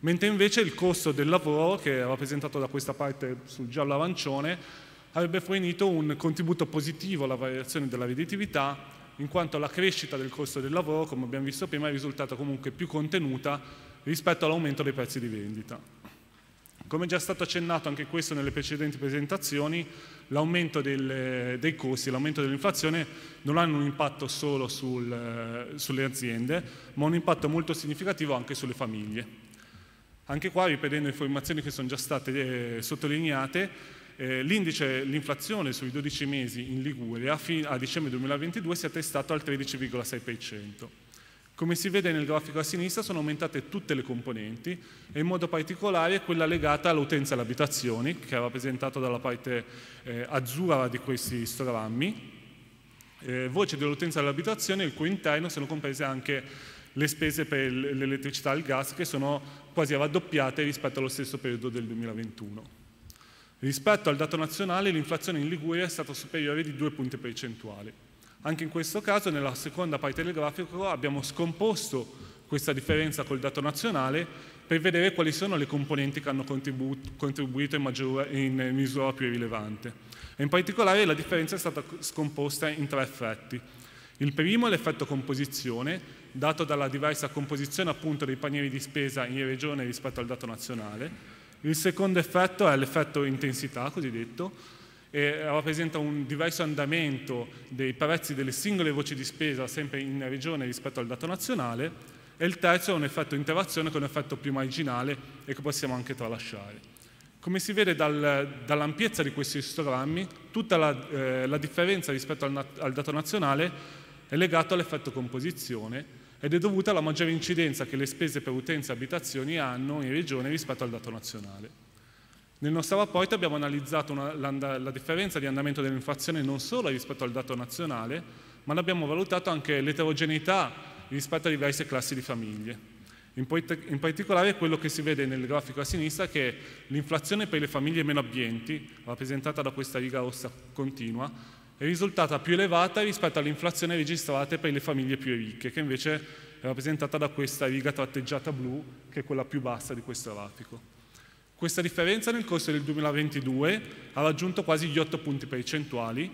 Mentre invece il costo del lavoro, che è rappresentato da questa parte sul giallo arancione, avrebbe fornito un contributo positivo alla variazione della redditività, in quanto la crescita del costo del lavoro, come abbiamo visto prima, è risultata comunque più contenuta rispetto all'aumento dei prezzi di vendita. Come già stato accennato anche questo nelle precedenti presentazioni, l'aumento dei costi e l'aumento dell'inflazione non hanno un impatto solo sul, sulle aziende, ma un impatto molto significativo anche sulle famiglie. Anche qua, ripetendo informazioni che sono già state eh, sottolineate, eh, l'indice, l'inflazione sui 12 mesi in Liguria a dicembre 2022 si è attestato al 13,6%. Come si vede nel grafico a sinistra sono aumentate tutte le componenti e in modo particolare quella legata all'utenza alle abitazioni che è rappresentata dalla parte eh, azzurra di questi stogrammi, eh, voce dell'utenza alle abitazioni il cui interno sono comprese anche le spese per l'elettricità e il gas che sono quasi raddoppiate rispetto allo stesso periodo del 2021. Rispetto al dato nazionale l'inflazione in Liguria è stata superiore di 2 punti percentuali. Anche in questo caso nella seconda parte del grafico abbiamo scomposto questa differenza col dato nazionale per vedere quali sono le componenti che hanno contribuito in, maggior, in misura più rilevante. E in particolare la differenza è stata scomposta in tre effetti. Il primo è l'effetto composizione, dato dalla diversa composizione appunto dei panieri di spesa in regione rispetto al dato nazionale, il secondo effetto è l'effetto intensità, cosiddetto, e eh, rappresenta un diverso andamento dei prezzi delle singole voci di spesa sempre in regione rispetto al dato nazionale e il terzo è un effetto interazione che è un effetto più marginale e che possiamo anche tralasciare. Come si vede dal, dall'ampiezza di questi histogrammi, tutta la, eh, la differenza rispetto al, al dato nazionale è legata all'effetto composizione ed è dovuta alla maggiore incidenza che le spese per utenze e abitazioni hanno in regione rispetto al dato nazionale. Nel nostro rapporto abbiamo analizzato una, la, la, differenza di andamento dell'inflazione non solo rispetto al dato nazionale, ma l'abbiamo valutato anche l'eterogeneità rispetto a diverse classi di famiglie. In, in particolare quello che si vede nel grafico a sinistra è che l'inflazione per le famiglie meno abbienti, rappresentata da questa riga rossa continua, è risultata più elevata rispetto all'inflazione registrata per le famiglie più ricche, che invece è rappresentata da questa riga tratteggiata blu, che è quella più bassa di questo grafico. Questa differenza nel corso del 2022 ha raggiunto quasi gli 8 punti percentuali,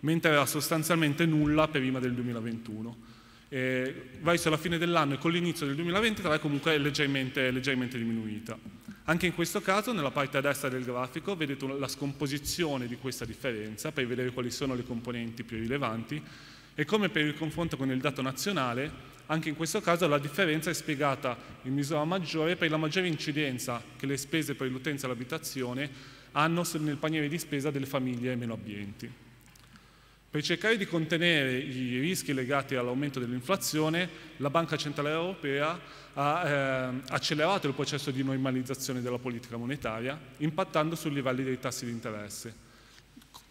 mentre era sostanzialmente nulla prima del 2021 eh, verso la fine dell'anno e con l'inizio del 2023 comunque è leggermente, leggermente diminuita. Anche in questo caso, nella parte a destra del grafico, vedete la scomposizione di questa differenza per vedere quali sono le componenti più rilevanti e come per il confronto con il dato nazionale, anche in questo caso la differenza è spiegata in misura maggiore per la maggiore incidenza che le spese per l'utenza e l'abitazione hanno nel paniere di spesa delle famiglie meno abbienti. Per cercare di contenere i rischi legati all'aumento dell'inflazione, la Banca Centrale Europea ha eh, accelerato il processo di normalizzazione della politica monetaria, impattando sui livelli dei tassi di interesse.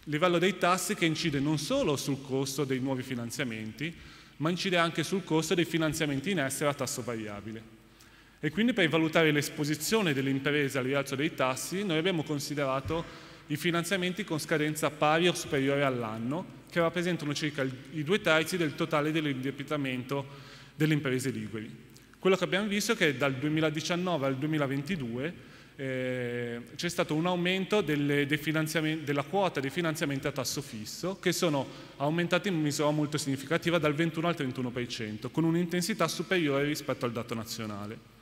Livello dei tassi che incide non solo sul costo dei nuovi finanziamenti, ma incide anche sul costo dei finanziamenti in essere a tasso variabile. E quindi per valutare l'esposizione delle imprese al rialzo dei tassi noi abbiamo considerato i finanziamenti con scadenza pari o superiore all'anno, che rappresentano circa i due terzi del totale dell'indebitamento delle imprese liberi. Quello che abbiamo visto è che dal 2019 al 2022 eh, c'è stato un aumento delle, della quota dei finanziamenti a tasso fisso, che sono aumentati in misura molto significativa dal 21 al 31%, con un'intensità superiore rispetto al dato nazionale.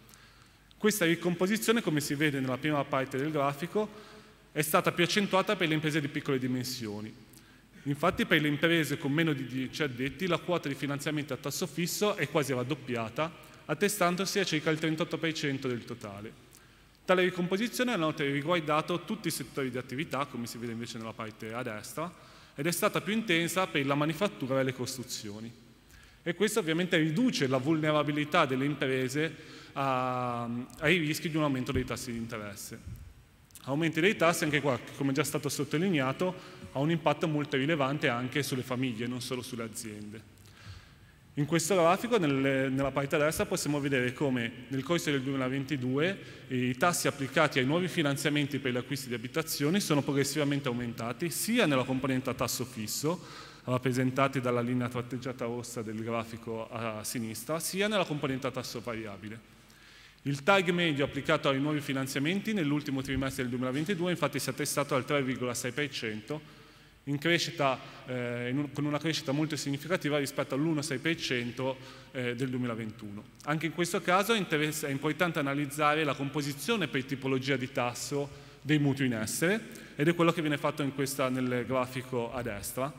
Questa ricomposizione, come si vede nella prima parte del grafico, è stata più accentuata per le imprese di piccole dimensioni. Infatti per le imprese con meno di 10 addetti la quota di finanziamento a tasso fisso è quasi raddoppiata, attestandosi a circa il 38% del totale. Tale ricomposizione ha inoltre riguardato tutti i settori di attività, come si vede invece nella parte a destra, ed è stata più intensa per la manifattura e le costruzioni. E questo ovviamente riduce la vulnerabilità delle imprese a, ehm, ai rischi di un aumento dei tassi di interesse aumenti dei tassi, anche qua, come già stato sottolineato, ha un impatto molto rilevante anche sulle famiglie, non solo sulle aziende. In questo grafico, nel, nella parità destra, possiamo vedere come nel corso del 2022 i tassi applicati ai nuovi finanziamenti per gli acquisti di abitazioni sono progressivamente aumentati, sia nella componente a tasso fisso, rappresentati dalla linea tratteggiata rossa del grafico a sinistra, sia nella componente a tasso variabile. Il tag medio applicato ai nuovi finanziamenti nell'ultimo trimestre del 2022 infatti si è attestato al 3,6%, eh, un, con una crescita molto significativa rispetto all'1,6% eh, del 2021. Anche in questo caso è, importante analizzare la composizione per tipologia di tasso dei mutui in essere ed è quello che viene fatto questa, nel grafico a destra.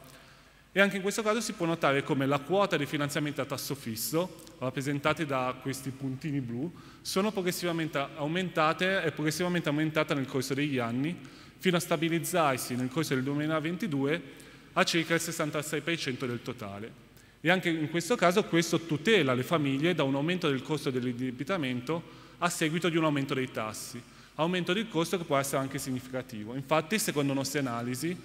E anche in questo caso si può notare come la quota di finanziamenti a tasso fisso, rappresentati da questi puntini blu, sono progressivamente aumentate, è progressivamente aumentata nel corso degli anni, fino a stabilizzarsi nel corso del 2022 a circa il 66% del totale. E anche in questo caso questo tutela le famiglie da un aumento del costo dell'indebitamento a seguito di un aumento dei tassi, aumento del costo che può essere anche significativo. Infatti, secondo nostre analisi,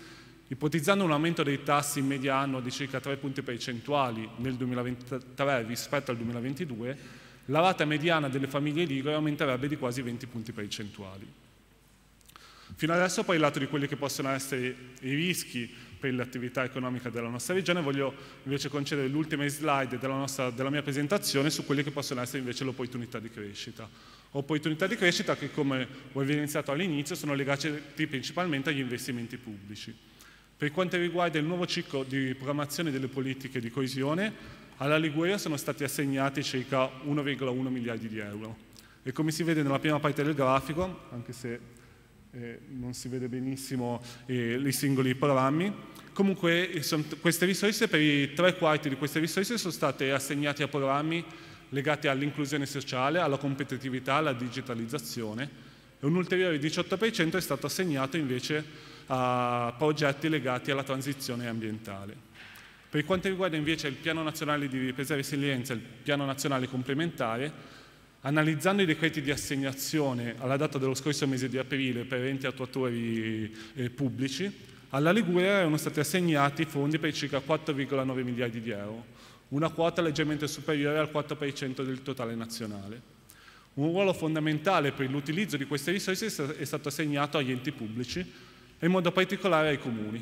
ipotizzando un aumento dei tassi in mediano di circa 3 punti percentuali nel 2023 rispetto al 2022, la rata mediana delle famiglie ligure aumenterebbe di quasi 20 punti percentuali. Fino adesso ho parlato di quelli che possono essere i rischi per l'attività economica della nostra regione, voglio invece concedere l'ultima slide della, nostra, della mia presentazione su quelle che possono essere invece le opportunità di crescita. Opportunità di crescita che, come ho evidenziato all'inizio, sono legate principalmente agli investimenti pubblici. Per quanto riguarda il nuovo ciclo di programmazione delle politiche di coesione, alla Liguria sono stati assegnati circa 1,1 miliardi di euro e come si vede nella prima parte del grafico, anche se eh, non si vede benissimo eh, i singoli programmi, comunque eh, son, queste risorse, per i tre quarti di queste risorse sono state assegnate a programmi legati all'inclusione sociale, alla competitività, alla digitalizzazione e un ulteriore 18% è stato assegnato invece a progetti legati alla transizione ambientale. Per quanto riguarda invece il Piano Nazionale di Ripresa e Resilienza e il Piano Nazionale Complementare, analizzando i decreti di assegnazione alla data dello scorso mese di aprile per enti attuatori eh, pubblici, alla Liguria erano stati assegnati fondi per circa 4,9 miliardi di euro, una quota leggermente superiore al 4% del totale nazionale. Un ruolo fondamentale per l'utilizzo di queste risorse è stato assegnato agli enti pubblici e in modo particolare ai comuni.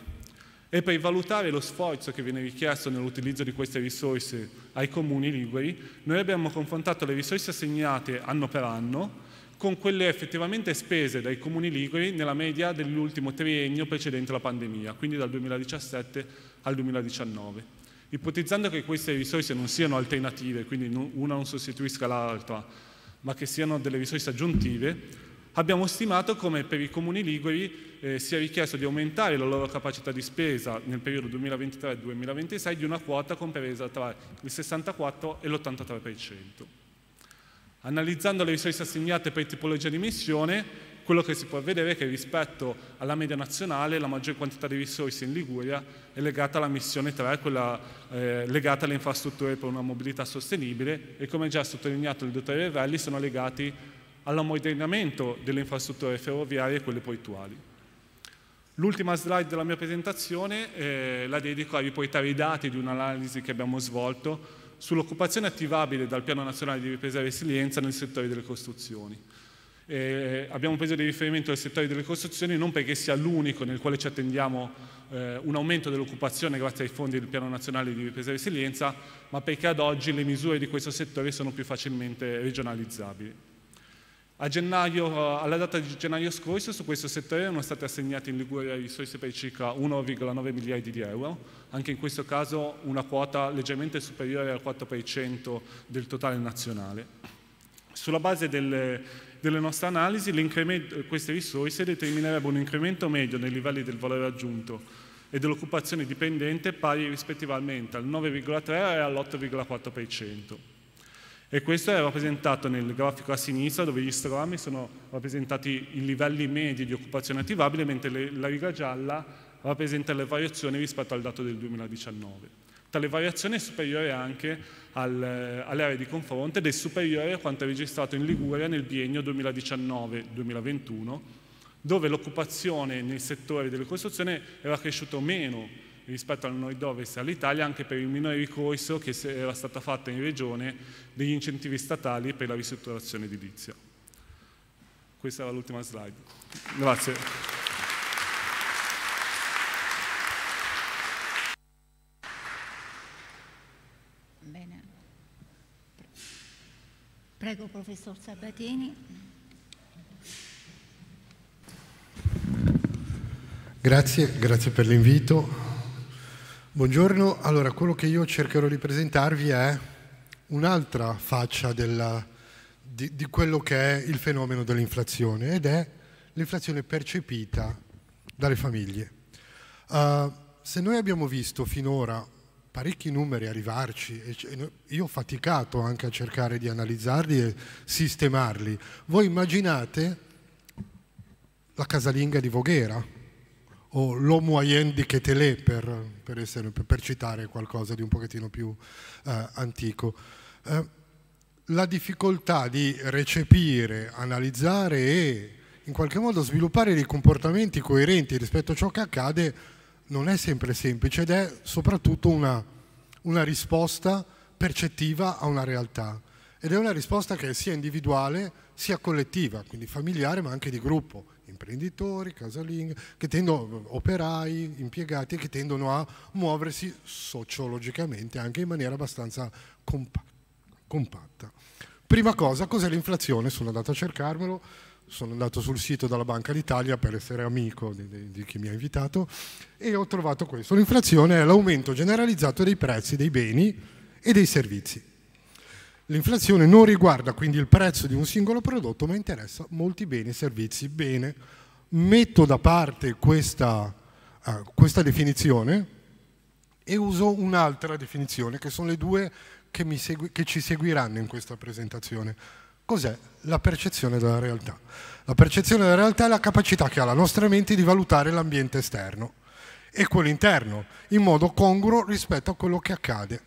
E per valutare lo sforzo che viene richiesto nell'utilizzo di queste risorse ai comuni liguri, noi abbiamo confrontato le risorse assegnate anno per anno con quelle effettivamente spese dai comuni liguri nella media dell'ultimo triennio precedente la pandemia, quindi dal 2017 al 2019. Ipotizzando che queste risorse non siano alternative, quindi una non sostituisca l'altra, ma che siano delle risorse aggiuntive, Abbiamo stimato come per i comuni liguri eh, sia richiesto di aumentare la loro capacità di spesa nel periodo 2023-2026 di una quota compresa tra il 64 e l'83%. Analizzando le risorse assegnate per tipologia di missione, quello che si può vedere è che rispetto alla media nazionale la maggior quantità di risorse in Liguria è legata alla missione 3, quella eh, legata alle infrastrutture per una mobilità sostenibile e come già sottolineato il dottore Revelli sono legati all'ammodernamento delle infrastrutture ferroviarie e quelle portuali. L'ultima slide della mia presentazione eh, la dedico a riportare i dati di un'analisi che abbiamo svolto sull'occupazione attivabile dal Piano Nazionale di Ripresa e Resilienza nel settore delle costruzioni. Eh, abbiamo preso di riferimento il settore delle costruzioni non perché sia l'unico nel quale ci attendiamo eh, un aumento dell'occupazione grazie ai fondi del Piano Nazionale di Ripresa e Resilienza, ma perché ad oggi le misure di questo settore sono più facilmente regionalizzabili. Gennaio, eh, alla data di gennaio scorso su questo settore erano state assegnate in Liguria risorse per circa 1,9 miliardi di euro, anche in questo caso una quota leggermente superiore al 4% del totale nazionale. Sulla base delle, delle nostre analisi queste risorse determinerebbero un incremento medio nei livelli del valore aggiunto e dell'occupazione dipendente pari rispettivamente al 9,3 e all'8,4%. E questo è rappresentato nel grafico a sinistra dove gli stroami sono rappresentati i livelli medi di occupazione attivabile, mentre le, la riga gialla rappresenta le variazioni rispetto al dato del 2019. Tale variazione è superiore anche al, all'area di confronto ed è superiore a quanto registrato in Liguria nel biennio 2019-2021, dove l'occupazione nel settore delle costruzioni era cresciuta meno rispetto al nord-ovest e all'Italia anche per il minore ricorso che era stata fatta in regione degli incentivi statali per la ristrutturazione edilizia. Questa era l'ultima slide. Grazie. Prego, professor Sabatini. Grazie, grazie per l'invito. Buongiorno, allora quello che io cercherò di presentarvi è un'altra faccia della, di, di, quello che è il fenomeno dell'inflazione ed è l'inflazione percepita dalle famiglie. Uh, se noi abbiamo visto finora parecchi numeri arrivarci, io ho faticato anche a cercare di analizzarli e sistemarli, voi immaginate la casalinga di Voghera, o l'Homo Ayen di Chetelé, per, per, per, citare qualcosa di un pochettino più eh, antico. Eh, la difficoltà di recepire, analizzare e in qualche modo sviluppare dei comportamenti coerenti rispetto a ciò che accade non è sempre semplice ed è soprattutto una, una risposta percettiva a una realtà ed è una risposta che è sia individuale sia collettiva, quindi familiare ma anche di gruppo imprenditori, casalinghe, che tendono, operai, impiegati, che tendono a muoversi sociologicamente anche in maniera abbastanza compatta. Prima cosa, cos'è l'inflazione? Sono andato a cercarmelo, sono andato sul sito della Banca d'Italia per essere amico di, di, di chi mi ha invitato e ho trovato questo. L'inflazione è l'aumento generalizzato dei prezzi dei beni e dei servizi L'inflazione non riguarda quindi il prezzo di un singolo prodotto, ma interessa molti beni e servizi. Bene, metto da parte questa, uh, questa definizione e uso un'altra definizione, che sono le due che, che ci seguiranno in questa presentazione. Cos'è la percezione della realtà? La percezione della realtà è la capacità che ha la nostra mente di valutare l'ambiente esterno e quello interno in modo congruo rispetto a quello che accade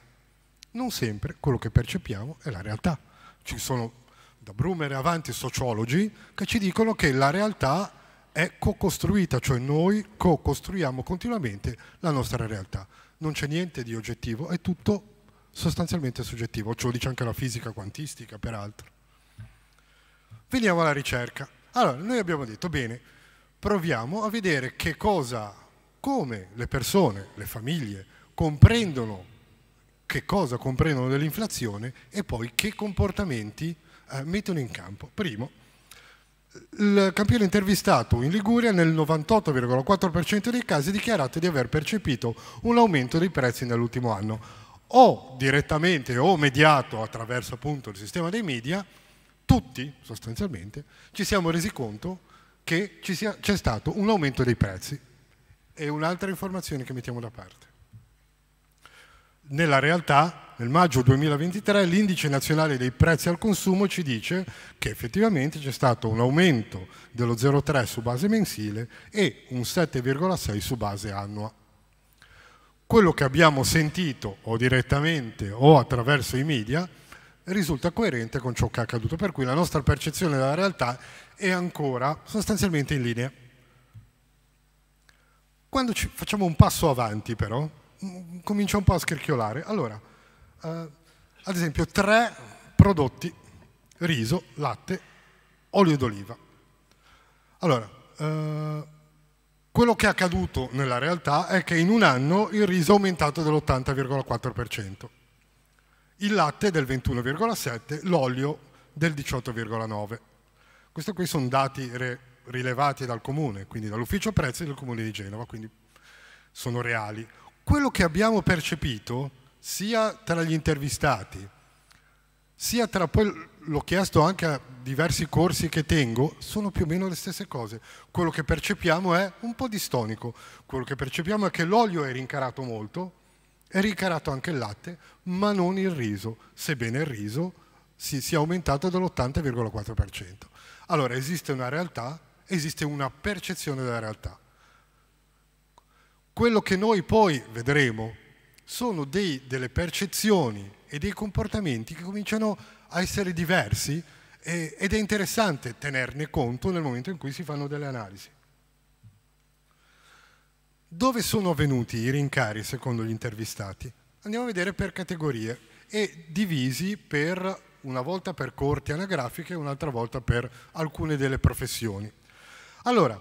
non sempre quello che percepiamo è la realtà. Ci sono da Brummer avanti sociologi che ci dicono che la realtà è co-costruita, cioè noi co-costruiamo continuamente la nostra realtà. Non c'è niente di oggettivo, è tutto sostanzialmente soggettivo, ce lo dice anche la fisica quantistica, peraltro. Veniamo alla ricerca. Allora, noi abbiamo detto, bene, proviamo a vedere che cosa, come le persone, le famiglie comprendono che cosa comprendono dell'inflazione e poi che comportamenti eh, mettono in campo. Primo, il campione intervistato in Liguria nel 98,4% dei casi ha dichiarato di aver percepito un aumento dei prezzi nell'ultimo anno, o direttamente o mediato attraverso appunto il sistema dei media, tutti sostanzialmente ci siamo resi conto che c'è stato un aumento dei prezzi. È un'altra informazione che mettiamo da parte. Nella realtà, nel maggio 2023, l'indice nazionale dei prezzi al consumo ci dice che effettivamente c'è stato un aumento dello 0,3 su base mensile e un 7,6 su base annua. Quello che abbiamo sentito o direttamente o attraverso i media risulta coerente con ciò che è accaduto, per cui la nostra percezione della realtà è ancora sostanzialmente in linea. Quando facciamo un passo avanti però, comincia un po' a scherchiolare. Allora, eh, ad esempio, tre prodotti, riso, latte, olio d'oliva. Allora, eh, quello che è accaduto nella realtà è che in un anno il riso è aumentato dell'80,4%, il latte del 21,7%, l'olio del 18,9%. Questi qui sono dati rilevati dal comune, quindi dall'ufficio prezzi del comune di Genova, quindi sono reali quello che abbiamo percepito sia tra gli intervistati, sia tra poi l'ho chiesto anche a diversi corsi che tengo, sono più o meno le stesse cose. Quello che percepiamo è un po' distonico, quello che percepiamo è che l'olio è rincarato molto, è rincarato anche il latte, ma non il riso, sebbene il riso si sia aumentato dell'80,4%. Allora esiste una realtà, esiste una percezione della realtà. Quello che noi poi vedremo sono dei, delle percezioni e dei comportamenti che cominciano a essere diversi e, ed è interessante tenerne conto nel momento in cui si fanno delle analisi. Dove sono avvenuti i rincari secondo gli intervistati? Andiamo a vedere per categorie e divisi per una volta per corti anagrafiche e un'altra volta per alcune delle professioni. Allora,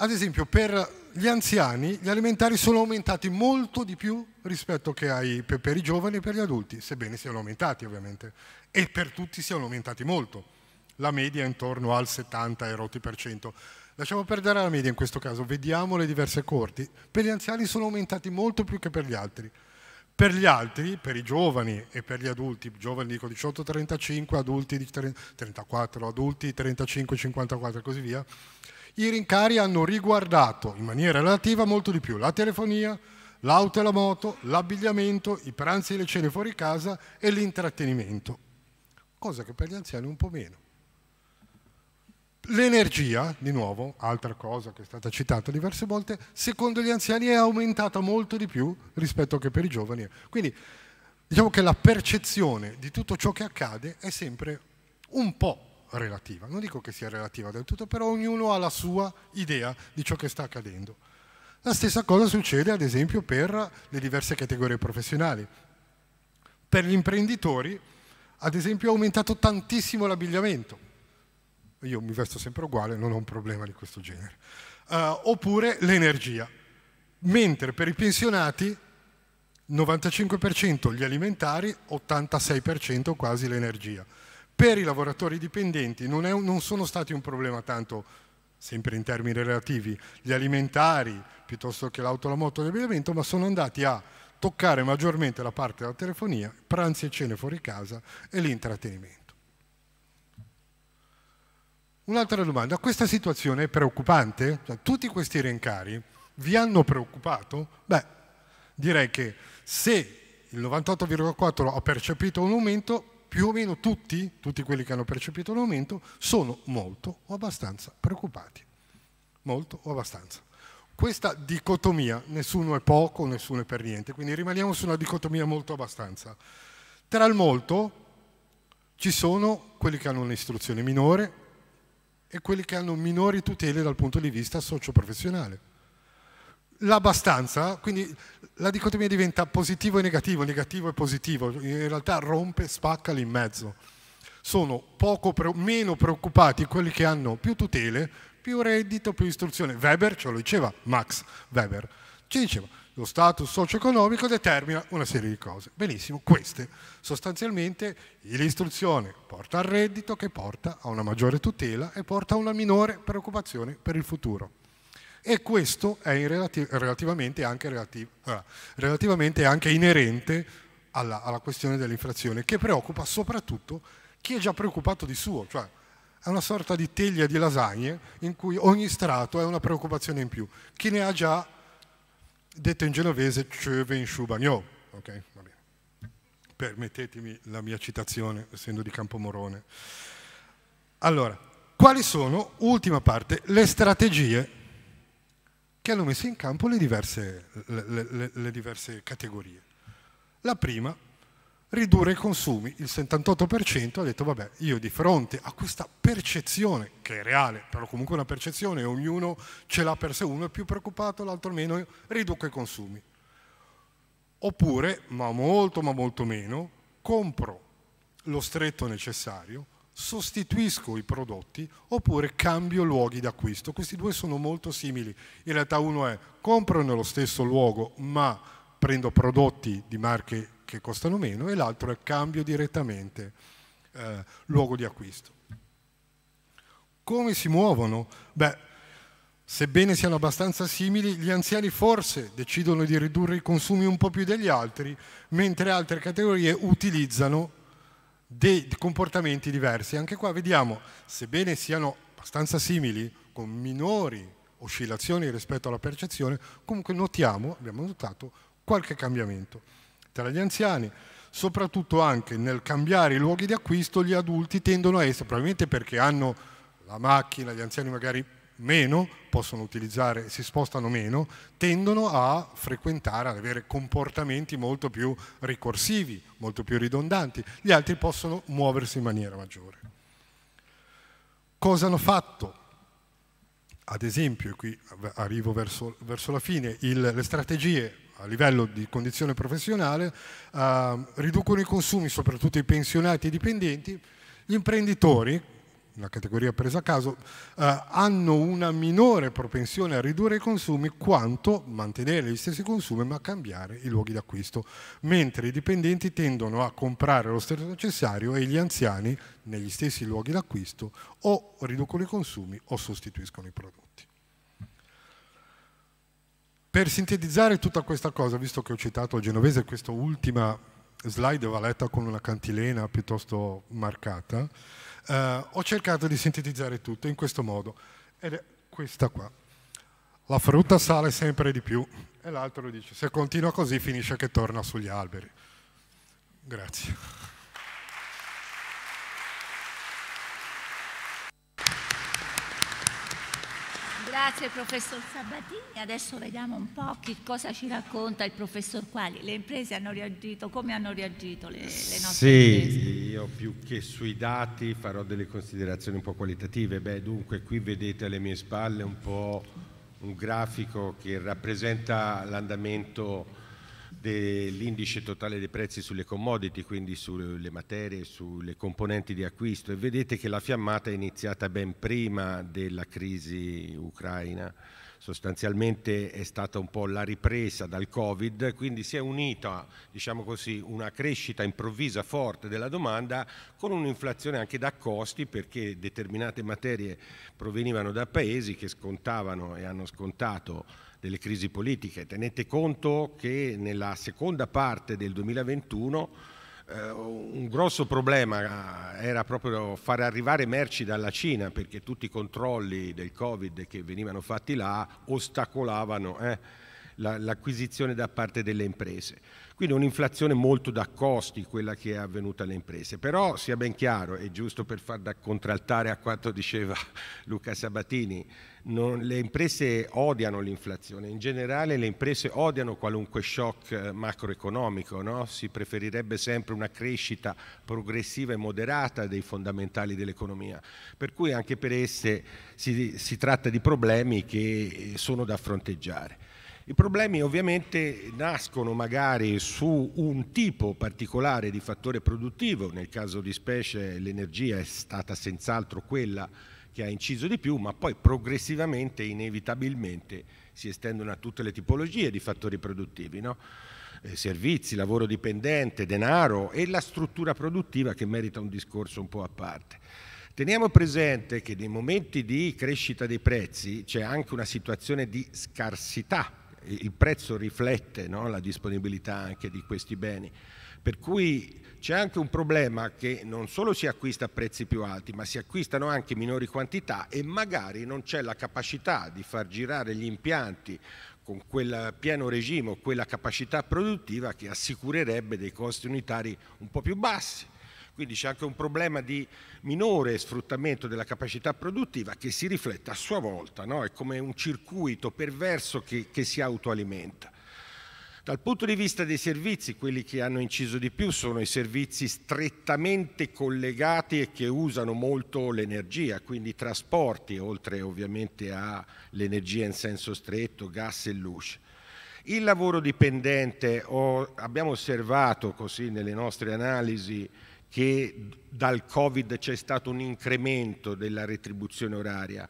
ad esempio, per gli anziani, gli alimentari sono aumentati molto di più rispetto che ai, per, per, i giovani e per gli adulti, sebbene siano aumentati ovviamente, e per tutti siano aumentati molto. La media è intorno al 70 erotti per Lasciamo perdere la media in questo caso, vediamo le diverse corti. Per gli anziani sono aumentati molto più che per gli altri. Per gli altri, per i giovani e per gli adulti, giovani dico 18-35, adulti 34, adulti 35-54 e così via, i rincari hanno riguardato in maniera relativa molto di più la telefonia, l'auto e la moto, l'abbigliamento, i pranzi e le cene fuori casa e l'intrattenimento, cosa che per gli anziani un po' meno. L'energia, di nuovo, altra cosa che è stata citata diverse volte, secondo gli anziani è aumentata molto di più rispetto che per i giovani. Quindi diciamo che la percezione di tutto ciò che accade è sempre un po' relativa. Non dico che sia relativa del tutto, però ognuno ha la sua idea di ciò che sta accadendo. La stessa cosa succede ad esempio per le diverse categorie professionali. Per gli imprenditori, ad esempio, è aumentato tantissimo l'abbigliamento. Io mi vesto sempre uguale, non ho un problema di questo genere. Uh, oppure l'energia. Mentre per i pensionati 95% gli alimentari, 86% quasi l'energia per i lavoratori dipendenti non, è, non sono stati un problema tanto, sempre in termini relativi, gli alimentari piuttosto che l'auto, la moto, l'abbigliamento, ma sono andati a toccare maggiormente la parte della telefonia, pranzi e cene fuori casa e l'intrattenimento. Un'altra domanda, questa situazione è preoccupante? Cioè, tutti questi rincari vi hanno preoccupato? Beh, direi che se il 98,4 ha percepito un aumento, più o meno tutti, tutti quelli che hanno percepito l'aumento, sono molto o abbastanza preoccupati. Molto o abbastanza. Questa dicotomia, nessuno è poco, nessuno è per niente, quindi rimaniamo su una dicotomia molto abbastanza. Tra il molto ci sono quelli che hanno un'istruzione minore e quelli che hanno minori tutele dal punto di vista socio-professionale l'abbastanza, quindi la dicotomia diventa positivo e negativo, negativo e positivo, in realtà rompe, spacca lì in mezzo. Sono poco, meno preoccupati quelli che hanno più tutele, più reddito, più istruzione. Weber ce lo diceva, Max Weber, ci diceva lo status socio-economico determina una serie di cose. Benissimo, queste sostanzialmente l'istruzione porta al reddito che porta a una maggiore tutela e porta a una minore preoccupazione per il futuro. E questo è relativ relativamente, anche relativ eh, relativamente, anche inerente alla, alla questione dell'inflazione, che preoccupa soprattutto chi è già preoccupato di suo, cioè è una sorta di teglia di lasagne in cui ogni strato è una preoccupazione in più. Chi ne ha già, detto in genovese, cheve in schubagnò. Okay? Permettetemi la mia citazione, essendo di Campomorone. Allora, quali sono, ultima parte, le strategie che hanno messo in campo le diverse, le, le, le diverse categorie. La prima, ridurre i consumi, il 78% ha detto vabbè, io di fronte a questa percezione, che è reale, però comunque una percezione, ognuno ce l'ha per sé, uno è più preoccupato, l'altro meno, riduco i consumi. Oppure, ma molto ma molto meno, compro lo stretto necessario, sostituisco i prodotti oppure cambio luoghi d'acquisto. Questi due sono molto simili. In realtà uno è compro nello stesso luogo ma prendo prodotti di marche che costano meno e l'altro è cambio direttamente eh, luogo di acquisto. Come si muovono? Beh, sebbene siano abbastanza simili, gli anziani forse decidono di ridurre i consumi un po' più degli altri, mentre altre categorie utilizzano dei comportamenti diversi. Anche qua vediamo, sebbene siano abbastanza simili, con minori oscillazioni rispetto alla percezione, comunque notiamo, abbiamo notato, qualche cambiamento. Tra gli anziani, soprattutto anche nel cambiare i luoghi di acquisto, gli adulti tendono a essere, probabilmente perché hanno la macchina, gli anziani magari meno, possono utilizzare, si spostano meno, tendono a frequentare, ad avere comportamenti molto più ricorsivi, molto più ridondanti. Gli altri possono muoversi in maniera maggiore. Cosa hanno fatto? Ad esempio, qui arrivo verso, verso la fine, il, le strategie a livello di condizione professionale, eh, riducono i consumi, soprattutto i pensionati e i dipendenti, gli imprenditori, una categoria presa a caso, eh, hanno una minore propensione a ridurre i consumi quanto mantenere gli stessi consumi ma cambiare i luoghi d'acquisto, mentre i dipendenti tendono a comprare lo stesso necessario e gli anziani negli stessi luoghi d'acquisto o riducono i consumi o sostituiscono i prodotti. Per sintetizzare tutta questa cosa, visto che ho citato il genovese, questa ultima slide va letta con una cantilena piuttosto marcata, eh, ho cercato di sintetizzare tutto in questo modo, ed è questa qua. La frutta sale sempre di più e l'altro dice se continua così finisce che torna sugli alberi. Grazie. Grazie professor Sabatini, adesso vediamo un po' che cosa ci racconta il professor Quali. Le imprese hanno reagito, come hanno reagito le, le nostre sì, imprese? Sì, io più che sui dati farò delle considerazioni un po' qualitative. Beh, dunque qui vedete alle mie spalle un po' un grafico che rappresenta l'andamento dell'indice totale dei prezzi sulle commodity, quindi sulle materie, sulle componenti di acquisto e vedete che la fiammata è iniziata ben prima della crisi ucraina, sostanzialmente è stata un po' la ripresa dal Covid, quindi si è unita, diciamo così, una crescita improvvisa forte della domanda con un'inflazione anche da costi perché determinate materie provenivano da paesi che scontavano e hanno scontato delle crisi politiche. Tenete conto che nella seconda parte del 2021 eh, un grosso problema eh, era proprio far arrivare merci dalla Cina perché tutti i controlli del Covid che venivano fatti là ostacolavano. Eh, l'acquisizione da parte delle imprese. Quindi un'inflazione molto da costi quella che è avvenuta alle imprese, però sia ben chiaro, e giusto per far da contraltare a quanto diceva Luca Sabatini, non, le imprese odiano l'inflazione, in generale le imprese odiano qualunque shock eh, macroeconomico, no? si preferirebbe sempre una crescita progressiva e moderata dei fondamentali dell'economia, per cui anche per esse si, si tratta di problemi che eh, sono da fronteggiare. I problemi ovviamente nascono magari su un tipo particolare di fattore produttivo, nel caso di specie l'energia è stata senz'altro quella che ha inciso di più, ma poi progressivamente, inevitabilmente, si estendono a tutte le tipologie di fattori produttivi, no? eh, servizi, lavoro dipendente, denaro e la struttura produttiva che merita un discorso un po' a parte. Teniamo presente che nei momenti di crescita dei prezzi c'è anche una situazione di scarsità il prezzo riflette no, la disponibilità anche di questi beni. Per cui c'è anche un problema che non solo si acquista a prezzi più alti, ma si acquistano anche minori quantità e magari non c'è la capacità di far girare gli impianti con quel pieno regime o quella capacità produttiva che assicurerebbe dei costi unitari un po' più bassi. Quindi c'è anche un problema di minore sfruttamento della capacità produttiva che si riflette a sua volta, no? è come un circuito perverso che, che si autoalimenta. Dal punto di vista dei servizi, quelli che hanno inciso di più sono i servizi strettamente collegati e che usano molto l'energia, quindi trasporti, oltre ovviamente all'energia in senso stretto, gas e luce. Il lavoro dipendente, abbiamo osservato così nelle nostre analisi, che dal Covid c'è stato un incremento della retribuzione oraria,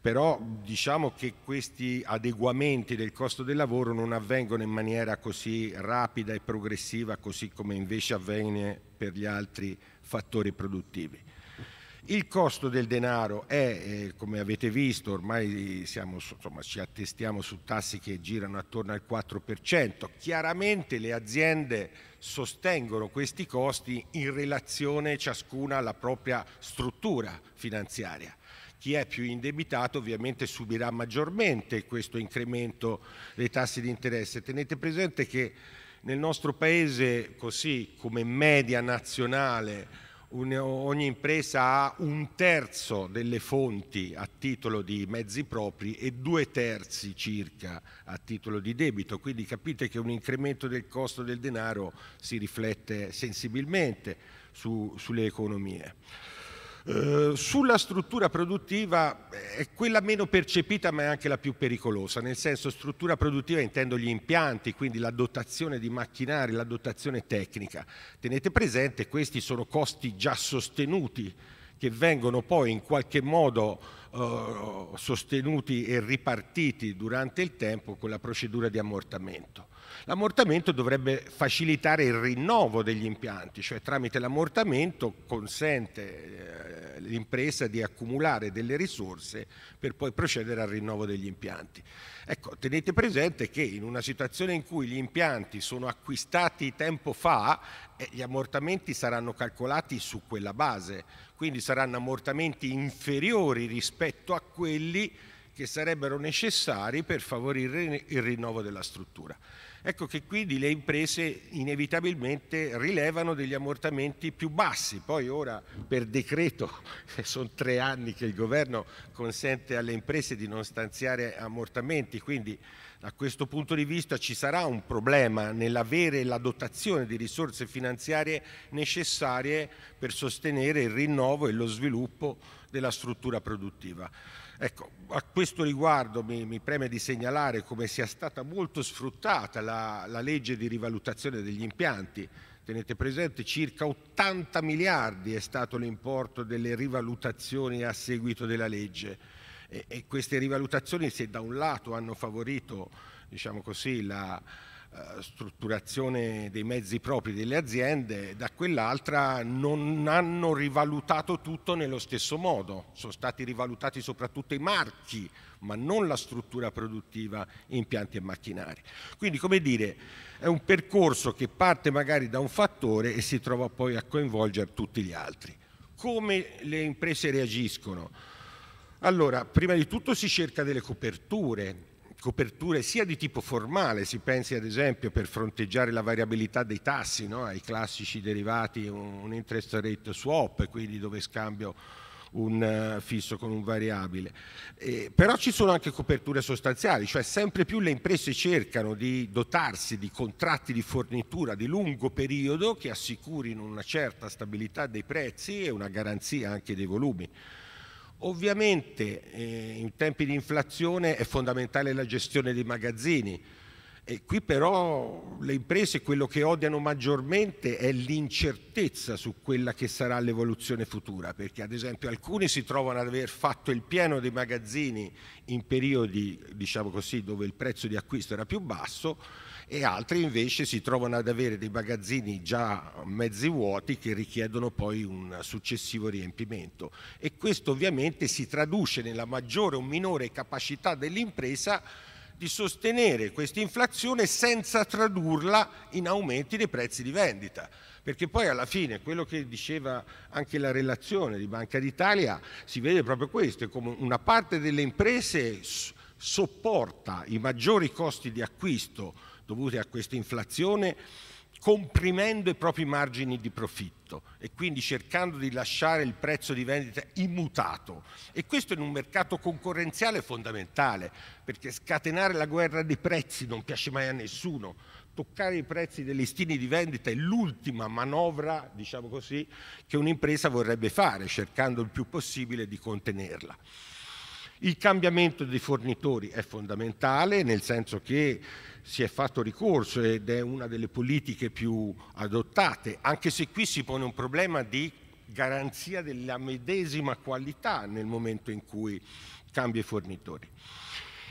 però diciamo che questi adeguamenti del costo del lavoro non avvengono in maniera così rapida e progressiva così come invece avviene per gli altri fattori produttivi. Il costo del denaro è, eh, come avete visto, ormai siamo, insomma, ci attestiamo su tassi che girano attorno al 4%. Chiaramente le aziende sostengono questi costi in relazione ciascuna alla propria struttura finanziaria. Chi è più indebitato ovviamente subirà maggiormente questo incremento dei tassi di interesse. Tenete presente che nel nostro Paese, così come media nazionale, un, ogni impresa ha un terzo delle fonti a titolo di mezzi propri e due terzi circa a titolo di debito, quindi capite che un incremento del costo del denaro si riflette sensibilmente su, sulle economie. Eh, sulla struttura produttiva eh, è quella meno percepita ma è anche la più pericolosa, nel senso struttura produttiva intendo gli impianti, quindi la dotazione di macchinari, la dotazione tecnica. Tenete presente questi sono costi già sostenuti che vengono poi in qualche modo eh, sostenuti e ripartiti durante il tempo con la procedura di ammortamento. L'ammortamento dovrebbe facilitare il rinnovo degli impianti, cioè tramite l'ammortamento consente eh, l'impresa di accumulare delle risorse per poi procedere al rinnovo degli impianti. Ecco, tenete presente che in una situazione in cui gli impianti sono acquistati tempo fa, eh, gli ammortamenti saranno calcolati su quella base, quindi saranno ammortamenti inferiori rispetto a quelli che sarebbero necessari per favorire il rinnovo della struttura. Ecco che quindi le imprese inevitabilmente rilevano degli ammortamenti più bassi, poi ora per decreto, sono tre anni che il governo consente alle imprese di non stanziare ammortamenti, quindi da questo punto di vista ci sarà un problema nell'avere la dotazione di risorse finanziarie necessarie per sostenere il rinnovo e lo sviluppo della struttura produttiva. Ecco, a questo riguardo mi, mi, preme di segnalare come sia stata molto sfruttata la, la legge di rivalutazione degli impianti. Tenete presente circa 80 miliardi è stato l'importo delle rivalutazioni a seguito della legge e, e queste rivalutazioni se da un lato hanno favorito diciamo così, la, eh, strutturazione dei mezzi propri delle aziende, da quell'altra non hanno rivalutato tutto nello stesso modo, sono stati rivalutati soprattutto i marchi, ma non la struttura produttiva, impianti e macchinari. Quindi, come dire, è un percorso che parte magari da un fattore e si trova poi a coinvolgere tutti gli altri. Come le imprese reagiscono? Allora, prima di tutto si cerca delle coperture, coperture sia di tipo formale, si pensi ad esempio per fronteggiare la variabilità dei tassi, no? ai classici derivati, un interest rate swap, quindi dove scambio un eh, fisso con un variabile. Eh, però ci sono anche coperture sostanziali, cioè sempre più le imprese cercano di dotarsi di contratti di fornitura di lungo periodo che assicurino una certa stabilità dei prezzi e una garanzia anche dei volumi. Ovviamente eh, in tempi di inflazione è fondamentale la gestione dei magazzini, e qui però le imprese quello che odiano maggiormente è l'incertezza su quella che sarà l'evoluzione futura, perché ad esempio alcuni si trovano ad aver fatto il pieno dei magazzini in periodi, diciamo così, dove il prezzo di acquisto era più basso e altri invece si trovano ad avere dei magazzini già mezzi vuoti che richiedono poi un successivo riempimento e questo ovviamente si traduce nella maggiore o minore capacità dell'impresa di sostenere questa inflazione senza tradurla in aumenti dei prezzi di vendita. Perché poi alla fine quello che diceva anche la relazione di Banca d'Italia si vede proprio questo, come una parte delle imprese sopporta i maggiori costi di acquisto dovuti a questa inflazione comprimendo i propri margini di profitto e quindi cercando di lasciare il prezzo di vendita immutato. E questo in un mercato concorrenziale è fondamentale, perché scatenare la guerra dei prezzi non piace mai a nessuno. Toccare i prezzi dei listini di vendita è l'ultima manovra, diciamo così, che un'impresa vorrebbe fare, cercando il più possibile di contenerla. Il cambiamento dei fornitori è fondamentale nel senso che si è fatto ricorso ed è una delle politiche più adottate, anche se qui si pone un problema di garanzia della medesima qualità nel momento in cui cambia i fornitori.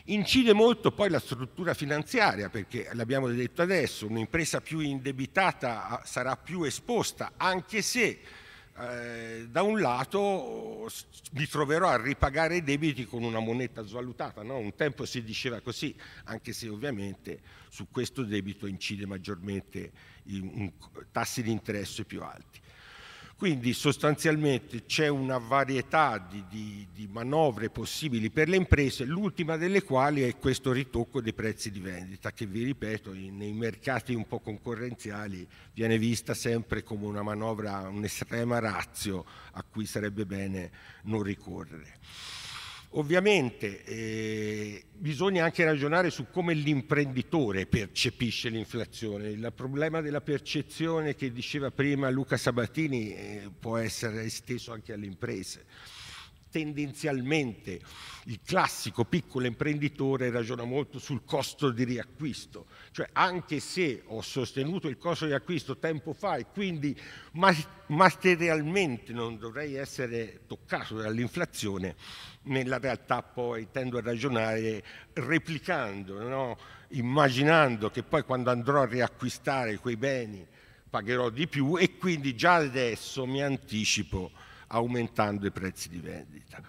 Incide molto poi la struttura finanziaria, perché l'abbiamo detto adesso, un'impresa più indebitata ah, sarà più esposta, anche se eh, da un lato mi troverò a ripagare i debiti con una moneta svalutata, no? un tempo si diceva così, anche se ovviamente su questo debito incide maggiormente i tassi di interesse più alti. Quindi sostanzialmente c'è una varietà di, di, di, manovre possibili per le imprese, l'ultima delle quali è questo ritocco dei prezzi di vendita che vi ripeto nei mercati un po' concorrenziali viene vista sempre come una manovra, un'estrema razio a cui sarebbe bene non ricorrere. Ovviamente eh, bisogna anche ragionare su come l'imprenditore percepisce l'inflazione. Il problema della percezione che diceva prima Luca Sabatini eh, può essere esteso anche alle imprese tendenzialmente il classico piccolo imprenditore ragiona molto sul costo di riacquisto, cioè anche se ho sostenuto il costo di acquisto tempo fa e quindi materialmente non dovrei essere toccato dall'inflazione, nella realtà poi tendo a ragionare replicando, no? immaginando che poi quando andrò a riacquistare quei beni pagherò di più e quindi già adesso mi anticipo aumentando i prezzi di vendita.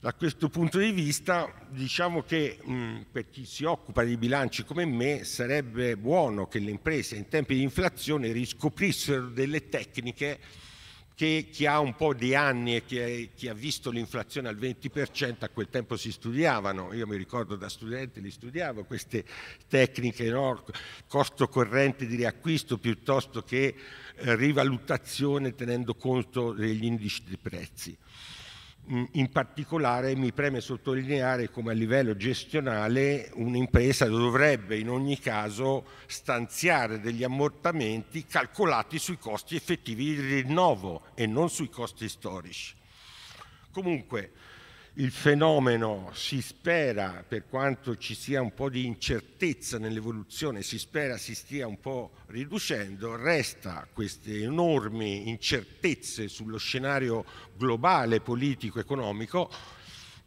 Da questo punto di vista diciamo che mh, per chi si occupa di bilanci come me sarebbe buono che le imprese in tempi di inflazione riscoprissero delle tecniche che chi ha un po' di anni e chi, chi ha visto l'inflazione al 20%, a quel tempo si studiavano, io mi ricordo da studente li studiavo, queste tecniche, no? costo corrente di riacquisto piuttosto che eh, rivalutazione tenendo conto degli indici di prezzi. Mm, in particolare mi preme sottolineare come a livello gestionale un'impresa dovrebbe in ogni caso stanziare degli ammortamenti calcolati sui costi effettivi di rinnovo e non sui costi storici. Comunque, il fenomeno si spera, per quanto ci sia un po' di incertezza nell'evoluzione, si spera si stia un po' riducendo, resta queste enormi incertezze sullo scenario globale, politico, economico.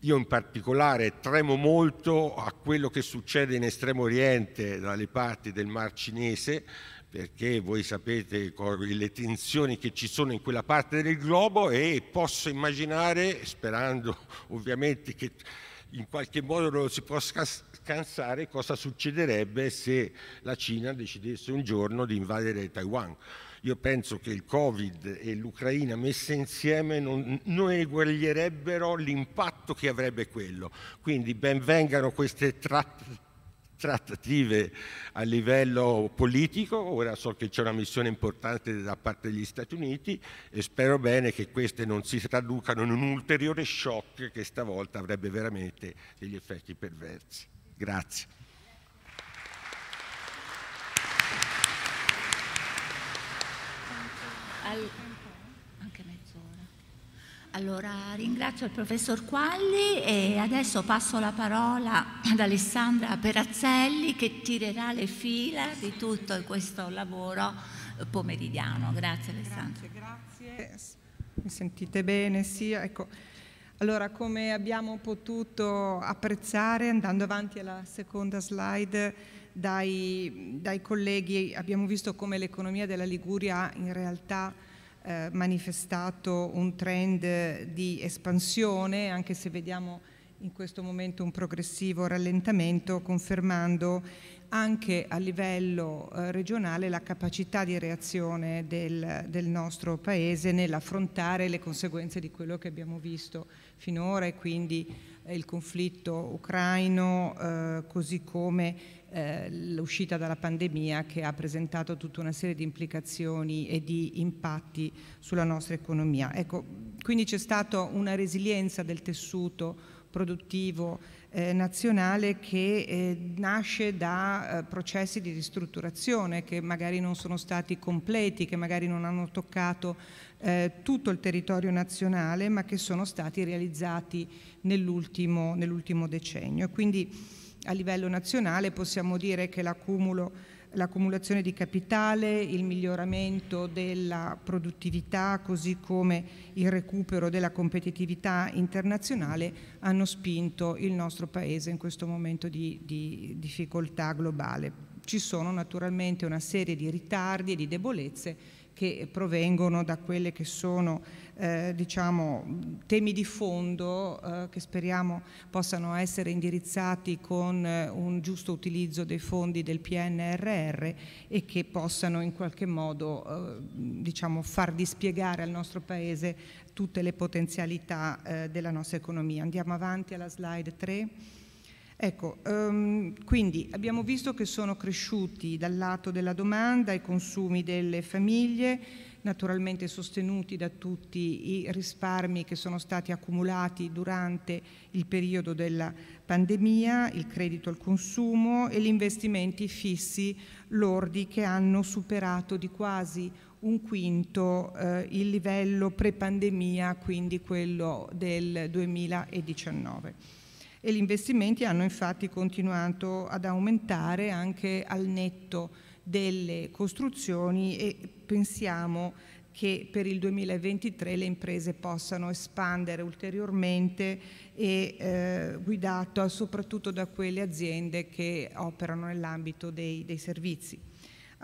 Io in particolare tremo molto a quello che succede in Estremo Oriente, dalle parti del Mar Cinese, perché voi sapete le tensioni che ci sono in quella parte del globo e posso immaginare, sperando ovviamente che in qualche modo non si possa scansare, cosa succederebbe se la Cina decidesse un giorno di invadere Taiwan. Io penso che il Covid e l'Ucraina messe insieme non, non eguaglierebbero l'impatto che avrebbe quello. Quindi benvengano queste trattative trattative a livello politico, ora so che c'è una missione importante da parte degli Stati Uniti e spero bene che queste non si traducano in un ulteriore shock che stavolta avrebbe veramente degli effetti perversi. Grazie. Al allora ringrazio il professor Qualli e adesso passo la parola ad Alessandra Perazzelli che tirerà le fila di tutto questo lavoro pomeridiano. Grazie Alessandra. Grazie, grazie. Mi sentite bene? Sì, ecco. Allora, come abbiamo potuto apprezzare andando avanti alla seconda slide dai, dai colleghi, abbiamo visto come l'economia della Liguria in realtà eh, manifestato un trend di espansione, anche se vediamo in questo momento un progressivo rallentamento, confermando anche a livello eh, regionale la capacità di reazione del, del nostro Paese nell'affrontare le conseguenze di quello che abbiamo visto finora e quindi eh, il conflitto ucraino, eh, così come eh, l'uscita dalla pandemia che ha presentato tutta una serie di implicazioni e di impatti sulla nostra economia. Ecco, quindi c'è stata una resilienza del tessuto produttivo eh, nazionale che eh, nasce da eh, processi di ristrutturazione che magari non sono stati completi, che magari non hanno toccato eh, tutto il territorio nazionale, ma che sono stati realizzati nell'ultimo, nell decennio. Quindi, a livello nazionale possiamo dire che l'accumulazione di capitale, il miglioramento della produttività, così come il recupero della competitività internazionale hanno spinto il nostro Paese in questo momento di, di difficoltà globale. Ci sono naturalmente una serie di ritardi e di debolezze che provengono da quelle che sono eh, diciamo, temi di fondo eh, che speriamo possano essere indirizzati con eh, un giusto utilizzo dei fondi del PNRR e che possano in qualche modo eh, diciamo, far dispiegare al nostro Paese tutte le potenzialità eh, della nostra economia. Andiamo avanti alla slide 3. Ecco, um, quindi abbiamo visto che sono cresciuti dal lato della domanda i consumi delle famiglie, naturalmente sostenuti da tutti i risparmi che sono stati accumulati durante il periodo della pandemia, il credito al consumo e gli investimenti fissi lordi che hanno superato di quasi un quinto eh, il livello pre-pandemia, quindi quello del 2019 e gli investimenti hanno infatti continuato ad aumentare anche al netto delle costruzioni e pensiamo che per il 2023 le imprese possano espandere ulteriormente e eh, guidato soprattutto da quelle aziende che operano nell'ambito dei, dei servizi.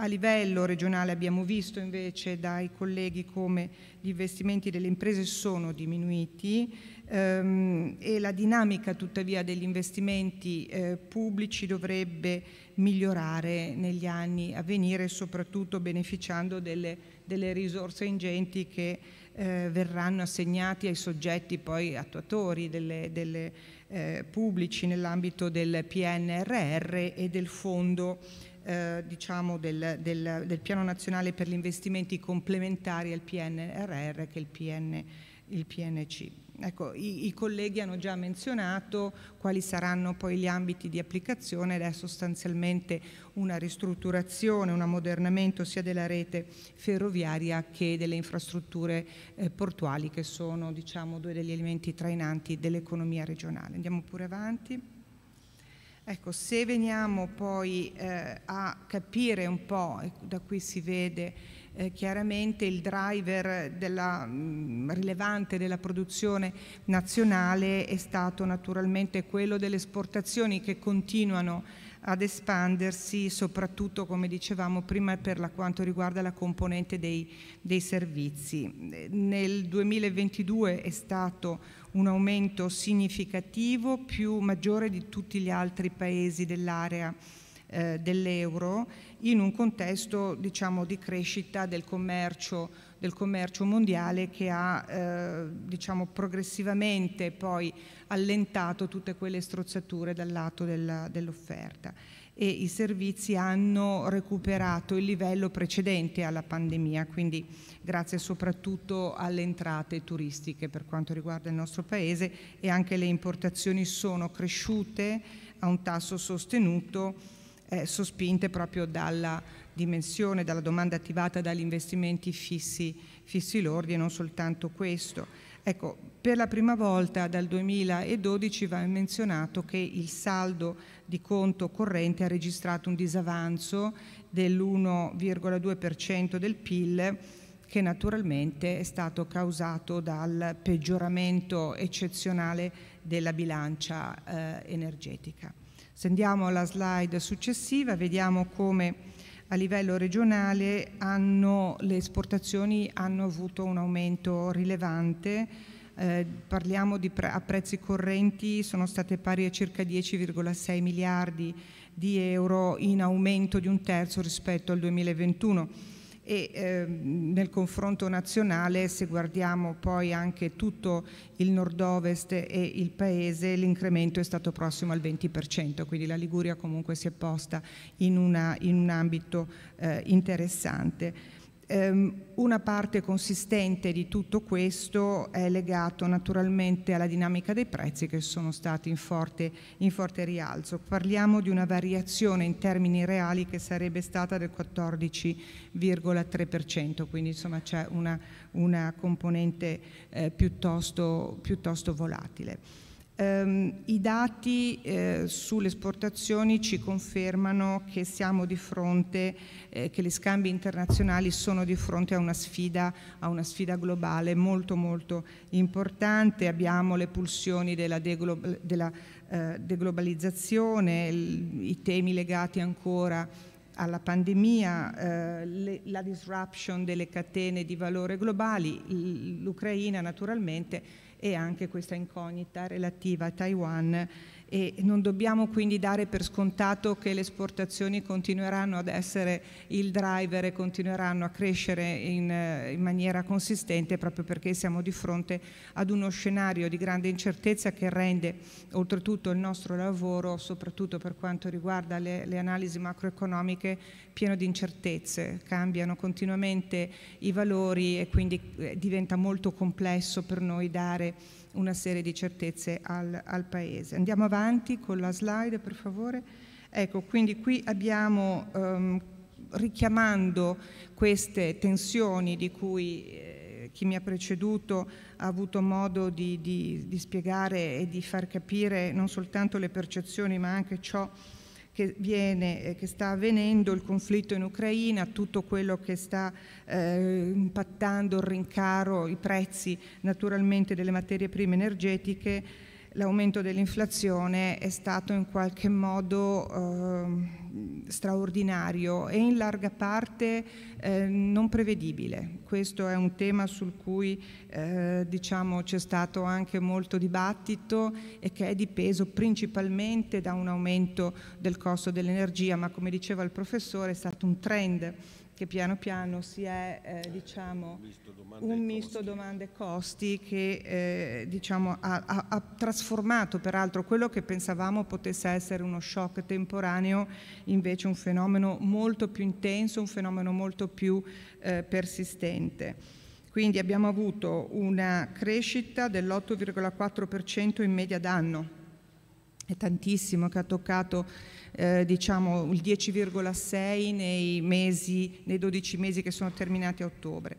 A livello regionale abbiamo visto invece dai colleghi come gli investimenti delle imprese sono diminuiti ehm, e la dinamica tuttavia degli investimenti eh, pubblici dovrebbe migliorare negli anni a venire, soprattutto beneficiando delle, delle risorse ingenti che eh, verranno assegnati ai soggetti poi attuatori delle, delle, eh, pubblici nell'ambito del PNRR e del fondo eh, diciamo del, del, del, piano nazionale per gli investimenti complementari al PNRR che è il, PN, il PNC. Ecco, i, i, colleghi hanno già menzionato quali saranno poi gli ambiti di applicazione ed è sostanzialmente una ristrutturazione, un ammodernamento sia della rete ferroviaria che delle infrastrutture eh, portuali che sono diciamo, due degli elementi trainanti dell'economia regionale. Andiamo pure avanti. Ecco, se veniamo poi eh, a capire un po', ecco, da qui si vede eh, chiaramente il driver della, mh, mm, rilevante della produzione nazionale è stato naturalmente quello delle esportazioni che continuano ad espandersi soprattutto come dicevamo prima per la, quanto riguarda la componente dei, dei servizi. Nel 2022 è stato un aumento significativo più maggiore di tutti gli altri paesi dell'area eh, dell'euro in un contesto diciamo, di crescita del commercio, del commercio mondiale che ha eh, diciamo, progressivamente poi allentato tutte quelle strozzature dal lato dell'offerta e i servizi hanno recuperato il livello precedente alla pandemia, quindi grazie soprattutto alle entrate turistiche per quanto riguarda il nostro Paese e anche le importazioni sono cresciute a un tasso sostenuto eh, sospinte proprio dalla dimensione, dalla domanda attivata dagli investimenti fissi, fissi lordi e non soltanto questo. Ecco, per la prima volta dal 2012 va menzionato che il saldo di conto corrente ha registrato un disavanzo dell'1,2% del PIL che naturalmente è stato causato dal peggioramento eccezionale della bilancia eh, energetica. Se andiamo alla slide successiva vediamo come a livello regionale hanno, le esportazioni hanno avuto un aumento rilevante, eh, parliamo di pre a prezzi correnti, sono state pari a circa 10,6 miliardi di euro in aumento di un terzo rispetto al 2021 e eh, nel confronto nazionale se guardiamo poi anche tutto il nord-ovest e il paese l'incremento è stato prossimo al 20%, quindi la Liguria comunque si è posta in, una, in un ambito eh, interessante. Ehm, una parte consistente di tutto questo è legato naturalmente alla dinamica dei prezzi che sono stati in forte, in forte rialzo. Parliamo di una variazione in termini reali che sarebbe stata del 14,3%, quindi insomma c'è una, una, componente eh, piuttosto, piuttosto volatile. Um, I dati eh, sulle esportazioni ci confermano che, siamo di fronte, eh, che gli scambi internazionali sono di fronte a una, sfida, a una sfida, globale molto molto importante. Abbiamo le pulsioni della, deglo della eh, deglobalizzazione, i temi legati ancora alla pandemia, eh, le, la disruption delle catene di valore globali, l'Ucraina naturalmente e anche questa incognita relativa a Taiwan e non dobbiamo quindi dare per scontato che le esportazioni continueranno ad essere il driver e continueranno a crescere in, eh, in maniera consistente proprio perché siamo di fronte ad uno scenario di grande incertezza che rende oltretutto il nostro lavoro, soprattutto per quanto riguarda le, le analisi macroeconomiche, pieno di incertezze, cambiano continuamente i valori e quindi eh, diventa molto complesso per noi dare una serie di certezze al, al Paese. Andiamo avanti con la slide, per favore. Ecco, quindi qui abbiamo, ehm, richiamando queste tensioni di cui eh, chi mi ha preceduto ha avuto modo di, di, di spiegare e di far capire non soltanto le percezioni ma anche ciò che, viene, eh, che sta avvenendo, il conflitto in Ucraina, tutto quello che sta eh, impattando il rincaro, i prezzi naturalmente delle materie prime energetiche, l'aumento dell'inflazione è stato in qualche modo eh, straordinario e in larga parte eh, non prevedibile. Questo è un tema sul cui eh, diciamo, c'è stato anche molto dibattito e che è dipeso principalmente da un aumento del costo dell'energia, ma come diceva il professore è stato un trend che piano piano si è eh, diciamo, un misto domande e costi che eh, diciamo, ha, ha, ha, trasformato peraltro quello che pensavamo potesse essere uno shock temporaneo invece un fenomeno molto più intenso, un fenomeno molto più eh, persistente. Quindi abbiamo avuto una crescita dell'8,4% in media d'anno, è tantissimo che ha toccato eh, diciamo il 10,6 nei, mesi, nei 12 mesi che sono terminati a ottobre.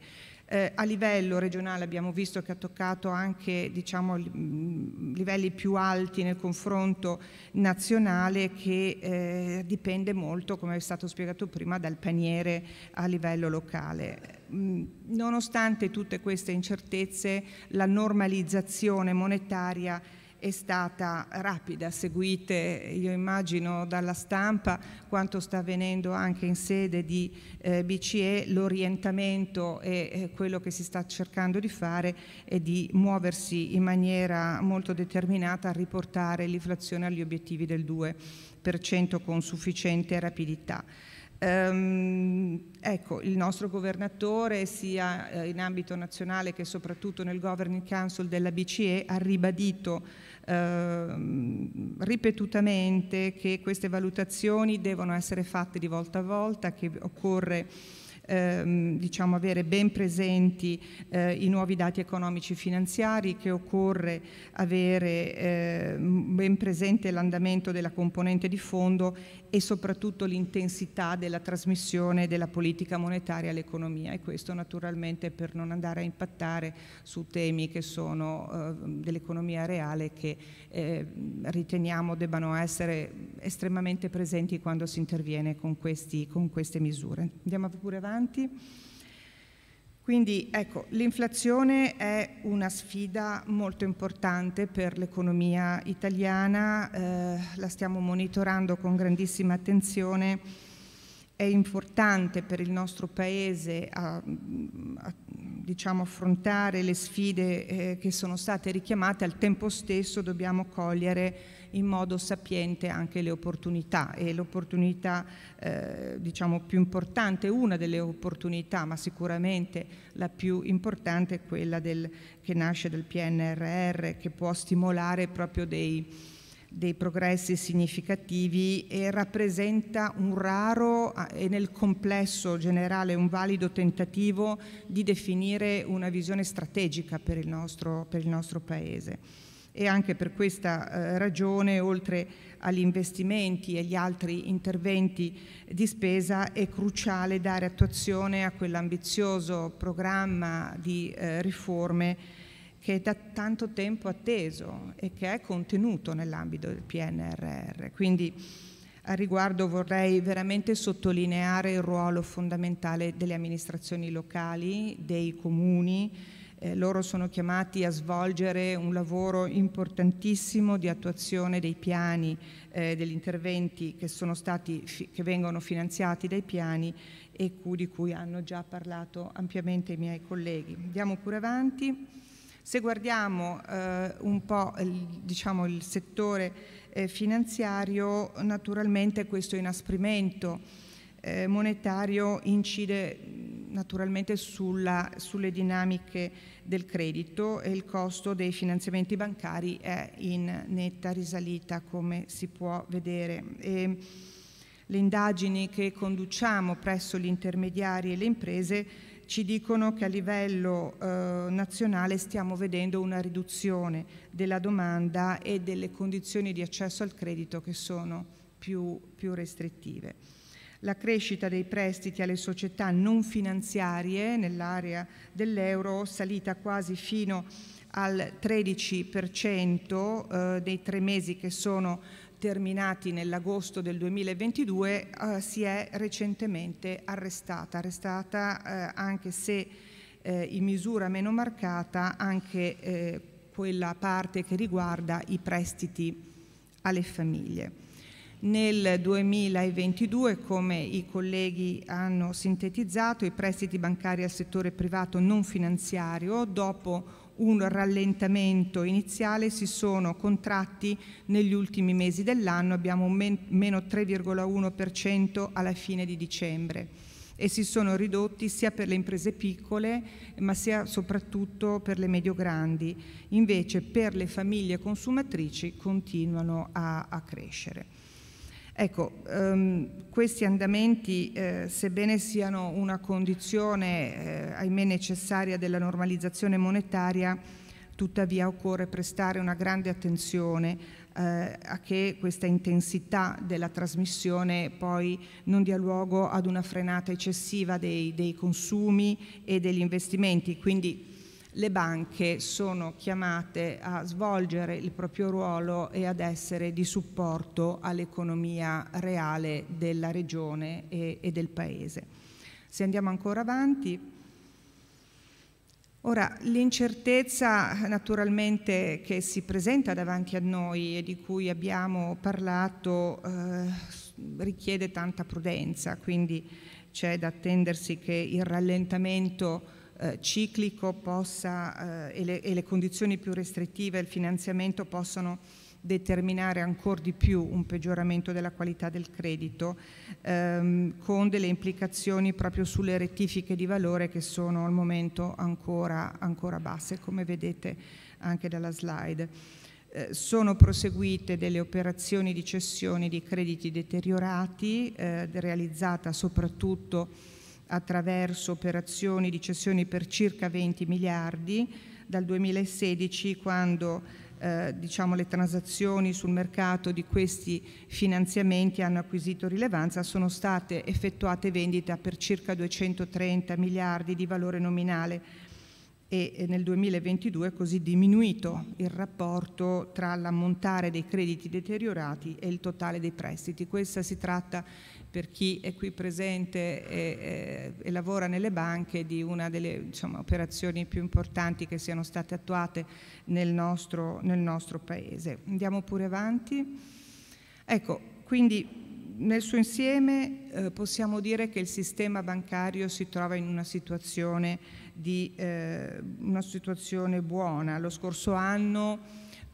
Eh, a livello regionale abbiamo visto che ha toccato anche diciamo, mm, livelli più alti nel confronto nazionale che eh, dipende molto, come è stato spiegato prima, dal paniere a livello locale. Mm, nonostante tutte queste incertezze, la normalizzazione monetaria è stata rapida, seguite io immagino dalla stampa quanto sta avvenendo anche in sede di eh, BCE, l'orientamento e eh, quello che si sta cercando di fare è di muoversi in maniera molto determinata a riportare l'inflazione agli obiettivi del 2% con sufficiente rapidità. Um, ecco, il nostro governatore, sia eh, in ambito nazionale che soprattutto nel Governing Council della BCE, ha ribadito Ehm, ripetutamente che queste valutazioni devono essere fatte di volta a volta, che occorre Ehm, diciamo, avere ben presenti eh, i nuovi dati economici finanziari, che occorre avere eh, ben presente l'andamento della componente di fondo e soprattutto l'intensità della trasmissione della politica monetaria all'economia e questo naturalmente per non andare a impattare su temi che sono eh, dell'economia reale che eh, riteniamo debbano essere estremamente presenti quando si interviene con, questi, con queste misure. Andiamo pure avanti. Quindi ecco, l'inflazione è una sfida molto importante per l'economia italiana, eh, la stiamo monitorando con grandissima attenzione, è importante per il nostro Paese a, a, diciamo, affrontare le sfide eh, che sono state richiamate, al tempo stesso dobbiamo cogliere in modo sapiente anche le opportunità e l'opportunità eh, diciamo più importante, una delle opportunità ma sicuramente la più importante è quella del, che nasce dal PNRR che può stimolare proprio dei dei progressi significativi e rappresenta un raro e nel complesso generale un valido tentativo di definire una visione strategica per il nostro, per il nostro Paese e anche per questa eh, ragione, oltre agli investimenti e agli altri interventi di spesa, è cruciale dare attuazione a quell'ambizioso programma di eh, riforme che è da tanto tempo atteso e che è contenuto nell'ambito del PNRR. Quindi a riguardo vorrei veramente sottolineare il ruolo fondamentale delle amministrazioni locali, dei comuni, eh, loro sono chiamati a svolgere un lavoro importantissimo di attuazione dei piani, eh, degli interventi che, che vengono finanziati dai piani e di cui hanno già parlato ampiamente i miei colleghi. Andiamo pure avanti. Se guardiamo eh, un po' il, diciamo, il settore eh, finanziario, naturalmente questo inasprimento eh, monetario incide mm, naturalmente sulla, sulle dinamiche del credito e il costo dei finanziamenti bancari è in netta risalita come si può vedere. E le indagini che conduciamo presso gli intermediari e le imprese ci dicono che a livello eh, nazionale stiamo vedendo una riduzione della domanda e delle condizioni di accesso al credito che sono più, più restrittive la crescita dei prestiti alle società non finanziarie nell'area dell'euro salita quasi fino al 13% eh, dei tre mesi che sono terminati nell'agosto del 2022 eh, si è recentemente arrestata, arrestata eh, anche se eh, in misura meno marcata anche quella parte che riguarda i prestiti alle famiglie. Nel 2022, come i colleghi hanno sintetizzato, i prestiti bancari al settore privato non finanziario, dopo un rallentamento iniziale, si sono contratti negli ultimi mesi dell'anno, abbiamo un men meno 3,1% alla fine di dicembre e si sono ridotti sia per le imprese piccole ma sia soprattutto per le medio-grandi. Invece per le famiglie consumatrici continuano a, a crescere. Ecco, um, questi andamenti, eh, sebbene siano una condizione, eh, ahimè, necessaria della normalizzazione monetaria, tuttavia occorre prestare una grande attenzione eh, a che questa intensità della trasmissione poi non dia luogo ad una frenata eccessiva dei, dei consumi e degli investimenti. Quindi le banche sono chiamate a svolgere il proprio ruolo e ad essere di supporto all'economia reale della regione e, e, del paese. Se andiamo ancora avanti, Ora, l'incertezza naturalmente che si presenta davanti a noi e di cui abbiamo parlato eh, richiede tanta prudenza, quindi c'è da attendersi che il rallentamento eh, ciclico possa, eh, e, le, e, le, condizioni più restrittive, il finanziamento possono determinare ancora di più un peggioramento della qualità del credito ehm, con delle implicazioni proprio sulle rettifiche di valore che sono al momento ancora, ancora basse come vedete anche dalla slide. Eh, sono proseguite delle operazioni di cessione di crediti deteriorati eh, realizzata soprattutto attraverso operazioni di cessioni per circa 20 miliardi dal 2016 quando eh, diciamo, le transazioni sul mercato di questi finanziamenti hanno acquisito rilevanza, sono state effettuate vendite per circa 230 miliardi di valore nominale e nel 2022 è così diminuito il rapporto tra l'ammontare dei crediti deteriorati e il totale dei prestiti. Questa si tratta per chi è qui presente e, e lavora nelle banche di una delle diciamo, operazioni più importanti che siano state attuate nel nostro, nel nostro Paese. Andiamo pure avanti. Ecco, quindi nel suo insieme eh, possiamo dire che il sistema bancario si trova in una situazione, di, eh, una situazione buona. Lo scorso anno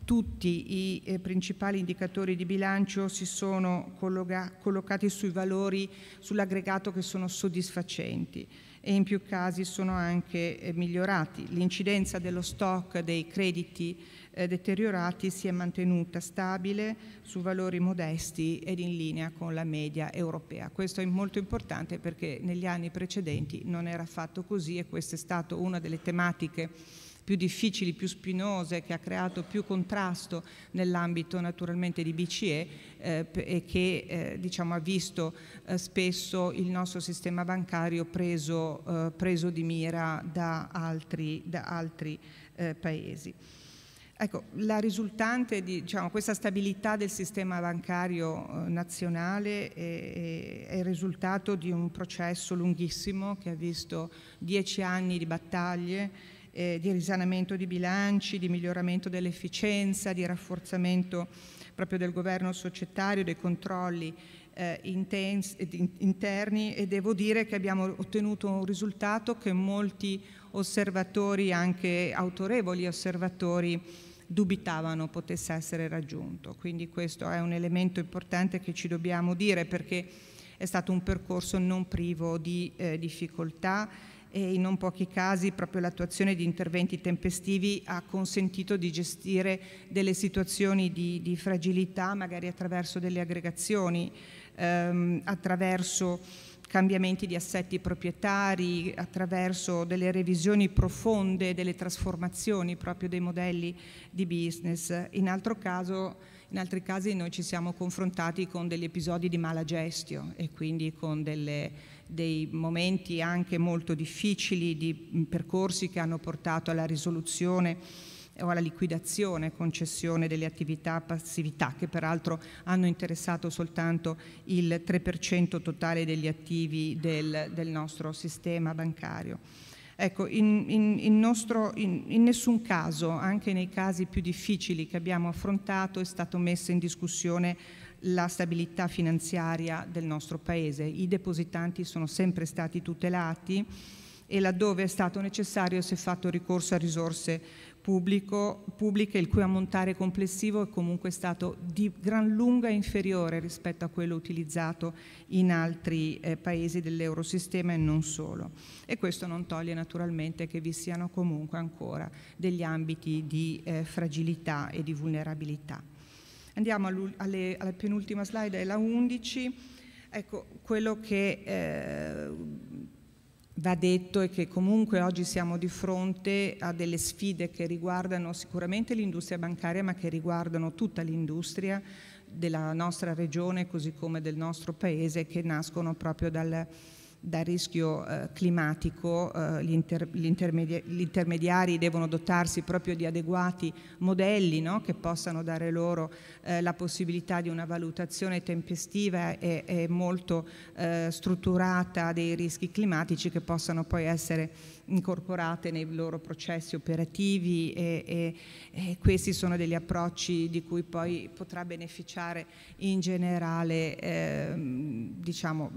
tutti i eh, principali indicatori di bilancio si sono collocati sui valori, sull'aggregato che sono soddisfacenti e in più casi sono anche eh, migliorati. L'incidenza dello stock dei crediti eh, deteriorati si è mantenuta stabile su valori modesti ed in linea con la media europea. Questo è molto importante perché negli anni precedenti non era fatto così e questa è stata una delle tematiche più difficili, più spinose, che ha creato più contrasto nell'ambito naturalmente di BCE eh, e che eh, diciamo, ha visto eh, spesso il nostro sistema bancario preso, eh, preso di mira da altri, da altri eh, paesi. Ecco, la risultante di diciamo, questa stabilità del sistema bancario eh, nazionale è, è, il risultato di un processo lunghissimo che ha visto dieci anni di battaglie, eh, di risanamento di bilanci, di miglioramento dell'efficienza, di rafforzamento proprio del governo societario, dei controlli eh, interni e devo dire che abbiamo ottenuto un risultato che molti osservatori, anche autorevoli osservatori, dubitavano potesse essere raggiunto. Quindi questo è un elemento importante che ci dobbiamo dire perché è stato un percorso non privo di eh, difficoltà e in non pochi casi proprio l'attuazione di interventi tempestivi ha consentito di gestire delle situazioni di, di fragilità magari attraverso delle aggregazioni, ehm, attraverso cambiamenti di assetti proprietari, attraverso delle revisioni profonde, delle trasformazioni proprio dei modelli di business. In, caso, in altri casi noi ci siamo confrontati con degli episodi di mala gestio e quindi con delle dei momenti anche molto difficili, di percorsi che hanno portato alla risoluzione o alla liquidazione, concessione delle attività passività, che peraltro hanno interessato soltanto il 3% totale degli attivi del, del nostro sistema bancario. Ecco, in, in, in, nostro, in, nessun caso, anche nei casi più difficili che abbiamo affrontato, è stato messo in discussione la stabilità finanziaria del nostro Paese. I depositanti sono sempre stati tutelati e laddove è stato necessario si è fatto ricorso a risorse pubblico, pubbliche il cui ammontare complessivo è comunque stato di gran lunga inferiore rispetto a quello utilizzato in altri eh, paesi dell'Eurosistema e non solo. E questo non toglie naturalmente che vi siano comunque ancora degli ambiti di eh, fragilità e di vulnerabilità. Andiamo alle, alla penultima slide, è la 11. Ecco, quello che eh, va detto è che comunque oggi siamo di fronte a delle sfide che riguardano sicuramente l'industria bancaria, ma che riguardano tutta l'industria della nostra regione, così come del nostro paese, che nascono proprio dal dal rischio eh, climatico, eh, gli, inter, gli, intermedia, gli, intermediari devono dotarsi proprio di adeguati modelli no? che possano dare loro eh, la possibilità di una valutazione tempestiva e, e molto eh, strutturata dei rischi climatici che possano poi essere incorporate nei loro processi operativi e, e, e questi sono degli approcci di cui poi potrà beneficiare in generale eh, diciamo,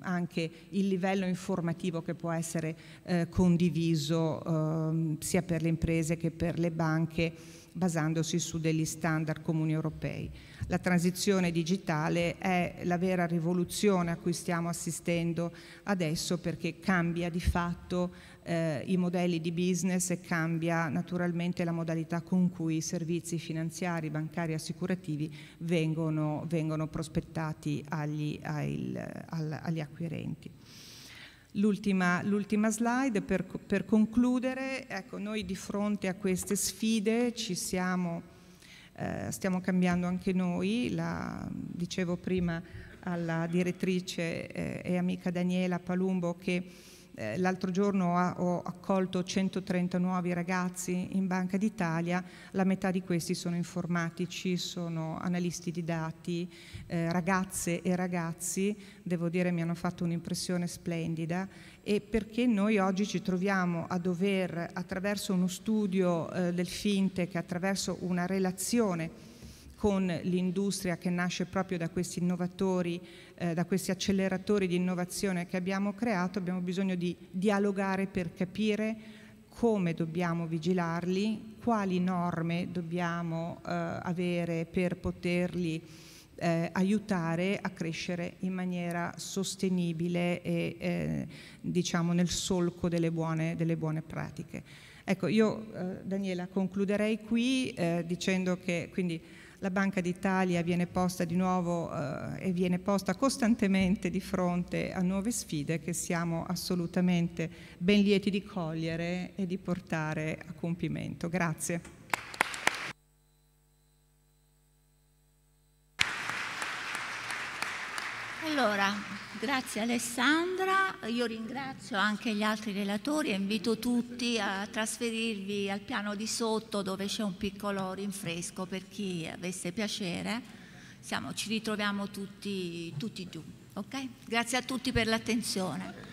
anche il livello informativo che può essere eh, condiviso eh, sia per le imprese che per le banche basandosi su degli standard comuni europei. La transizione digitale è la vera rivoluzione a cui stiamo assistendo adesso perché cambia di fatto eh, i modelli di business e cambia naturalmente la modalità con cui i servizi finanziari, bancari e assicurativi vengono, vengono prospettati agli, agli, agli acquirenti. L'ultima, l'ultima, slide per, per concludere, ecco, noi di fronte a queste sfide ci siamo, eh, stiamo cambiando anche noi, la, dicevo prima alla direttrice eh, e amica Daniela Palumbo che eh, l'altro giorno ho accolto 130 nuovi ragazzi in Banca d'Italia, la metà di questi sono informatici, sono analisti di dati, eh, ragazze e ragazzi, devo dire mi hanno fatto un'impressione splendida e perché noi oggi ci troviamo a dover attraverso uno studio eh, del fintech, attraverso una relazione con l'industria che nasce proprio da questi innovatori, eh, da questi acceleratori di innovazione che abbiamo creato, abbiamo bisogno di dialogare per capire come dobbiamo vigilarli, quali norme dobbiamo eh, avere per poterli eh, aiutare a crescere in maniera sostenibile e eh, diciamo nel solco delle buone, delle buone pratiche. Ecco, io eh, Daniela concluderei qui eh, dicendo che quindi la Banca d'Italia viene posta di nuovo eh, e viene posta costantemente di fronte a nuove sfide che siamo assolutamente ben lieti di cogliere e di portare a compimento. Grazie. Allora, grazie Alessandra, io ringrazio anche gli altri relatori e invito tutti a trasferirvi al piano di sotto dove c'è un piccolo rinfresco per chi avesse piacere. Siamo, ci ritroviamo tutti, tutti giù. Okay? Grazie a tutti per l'attenzione.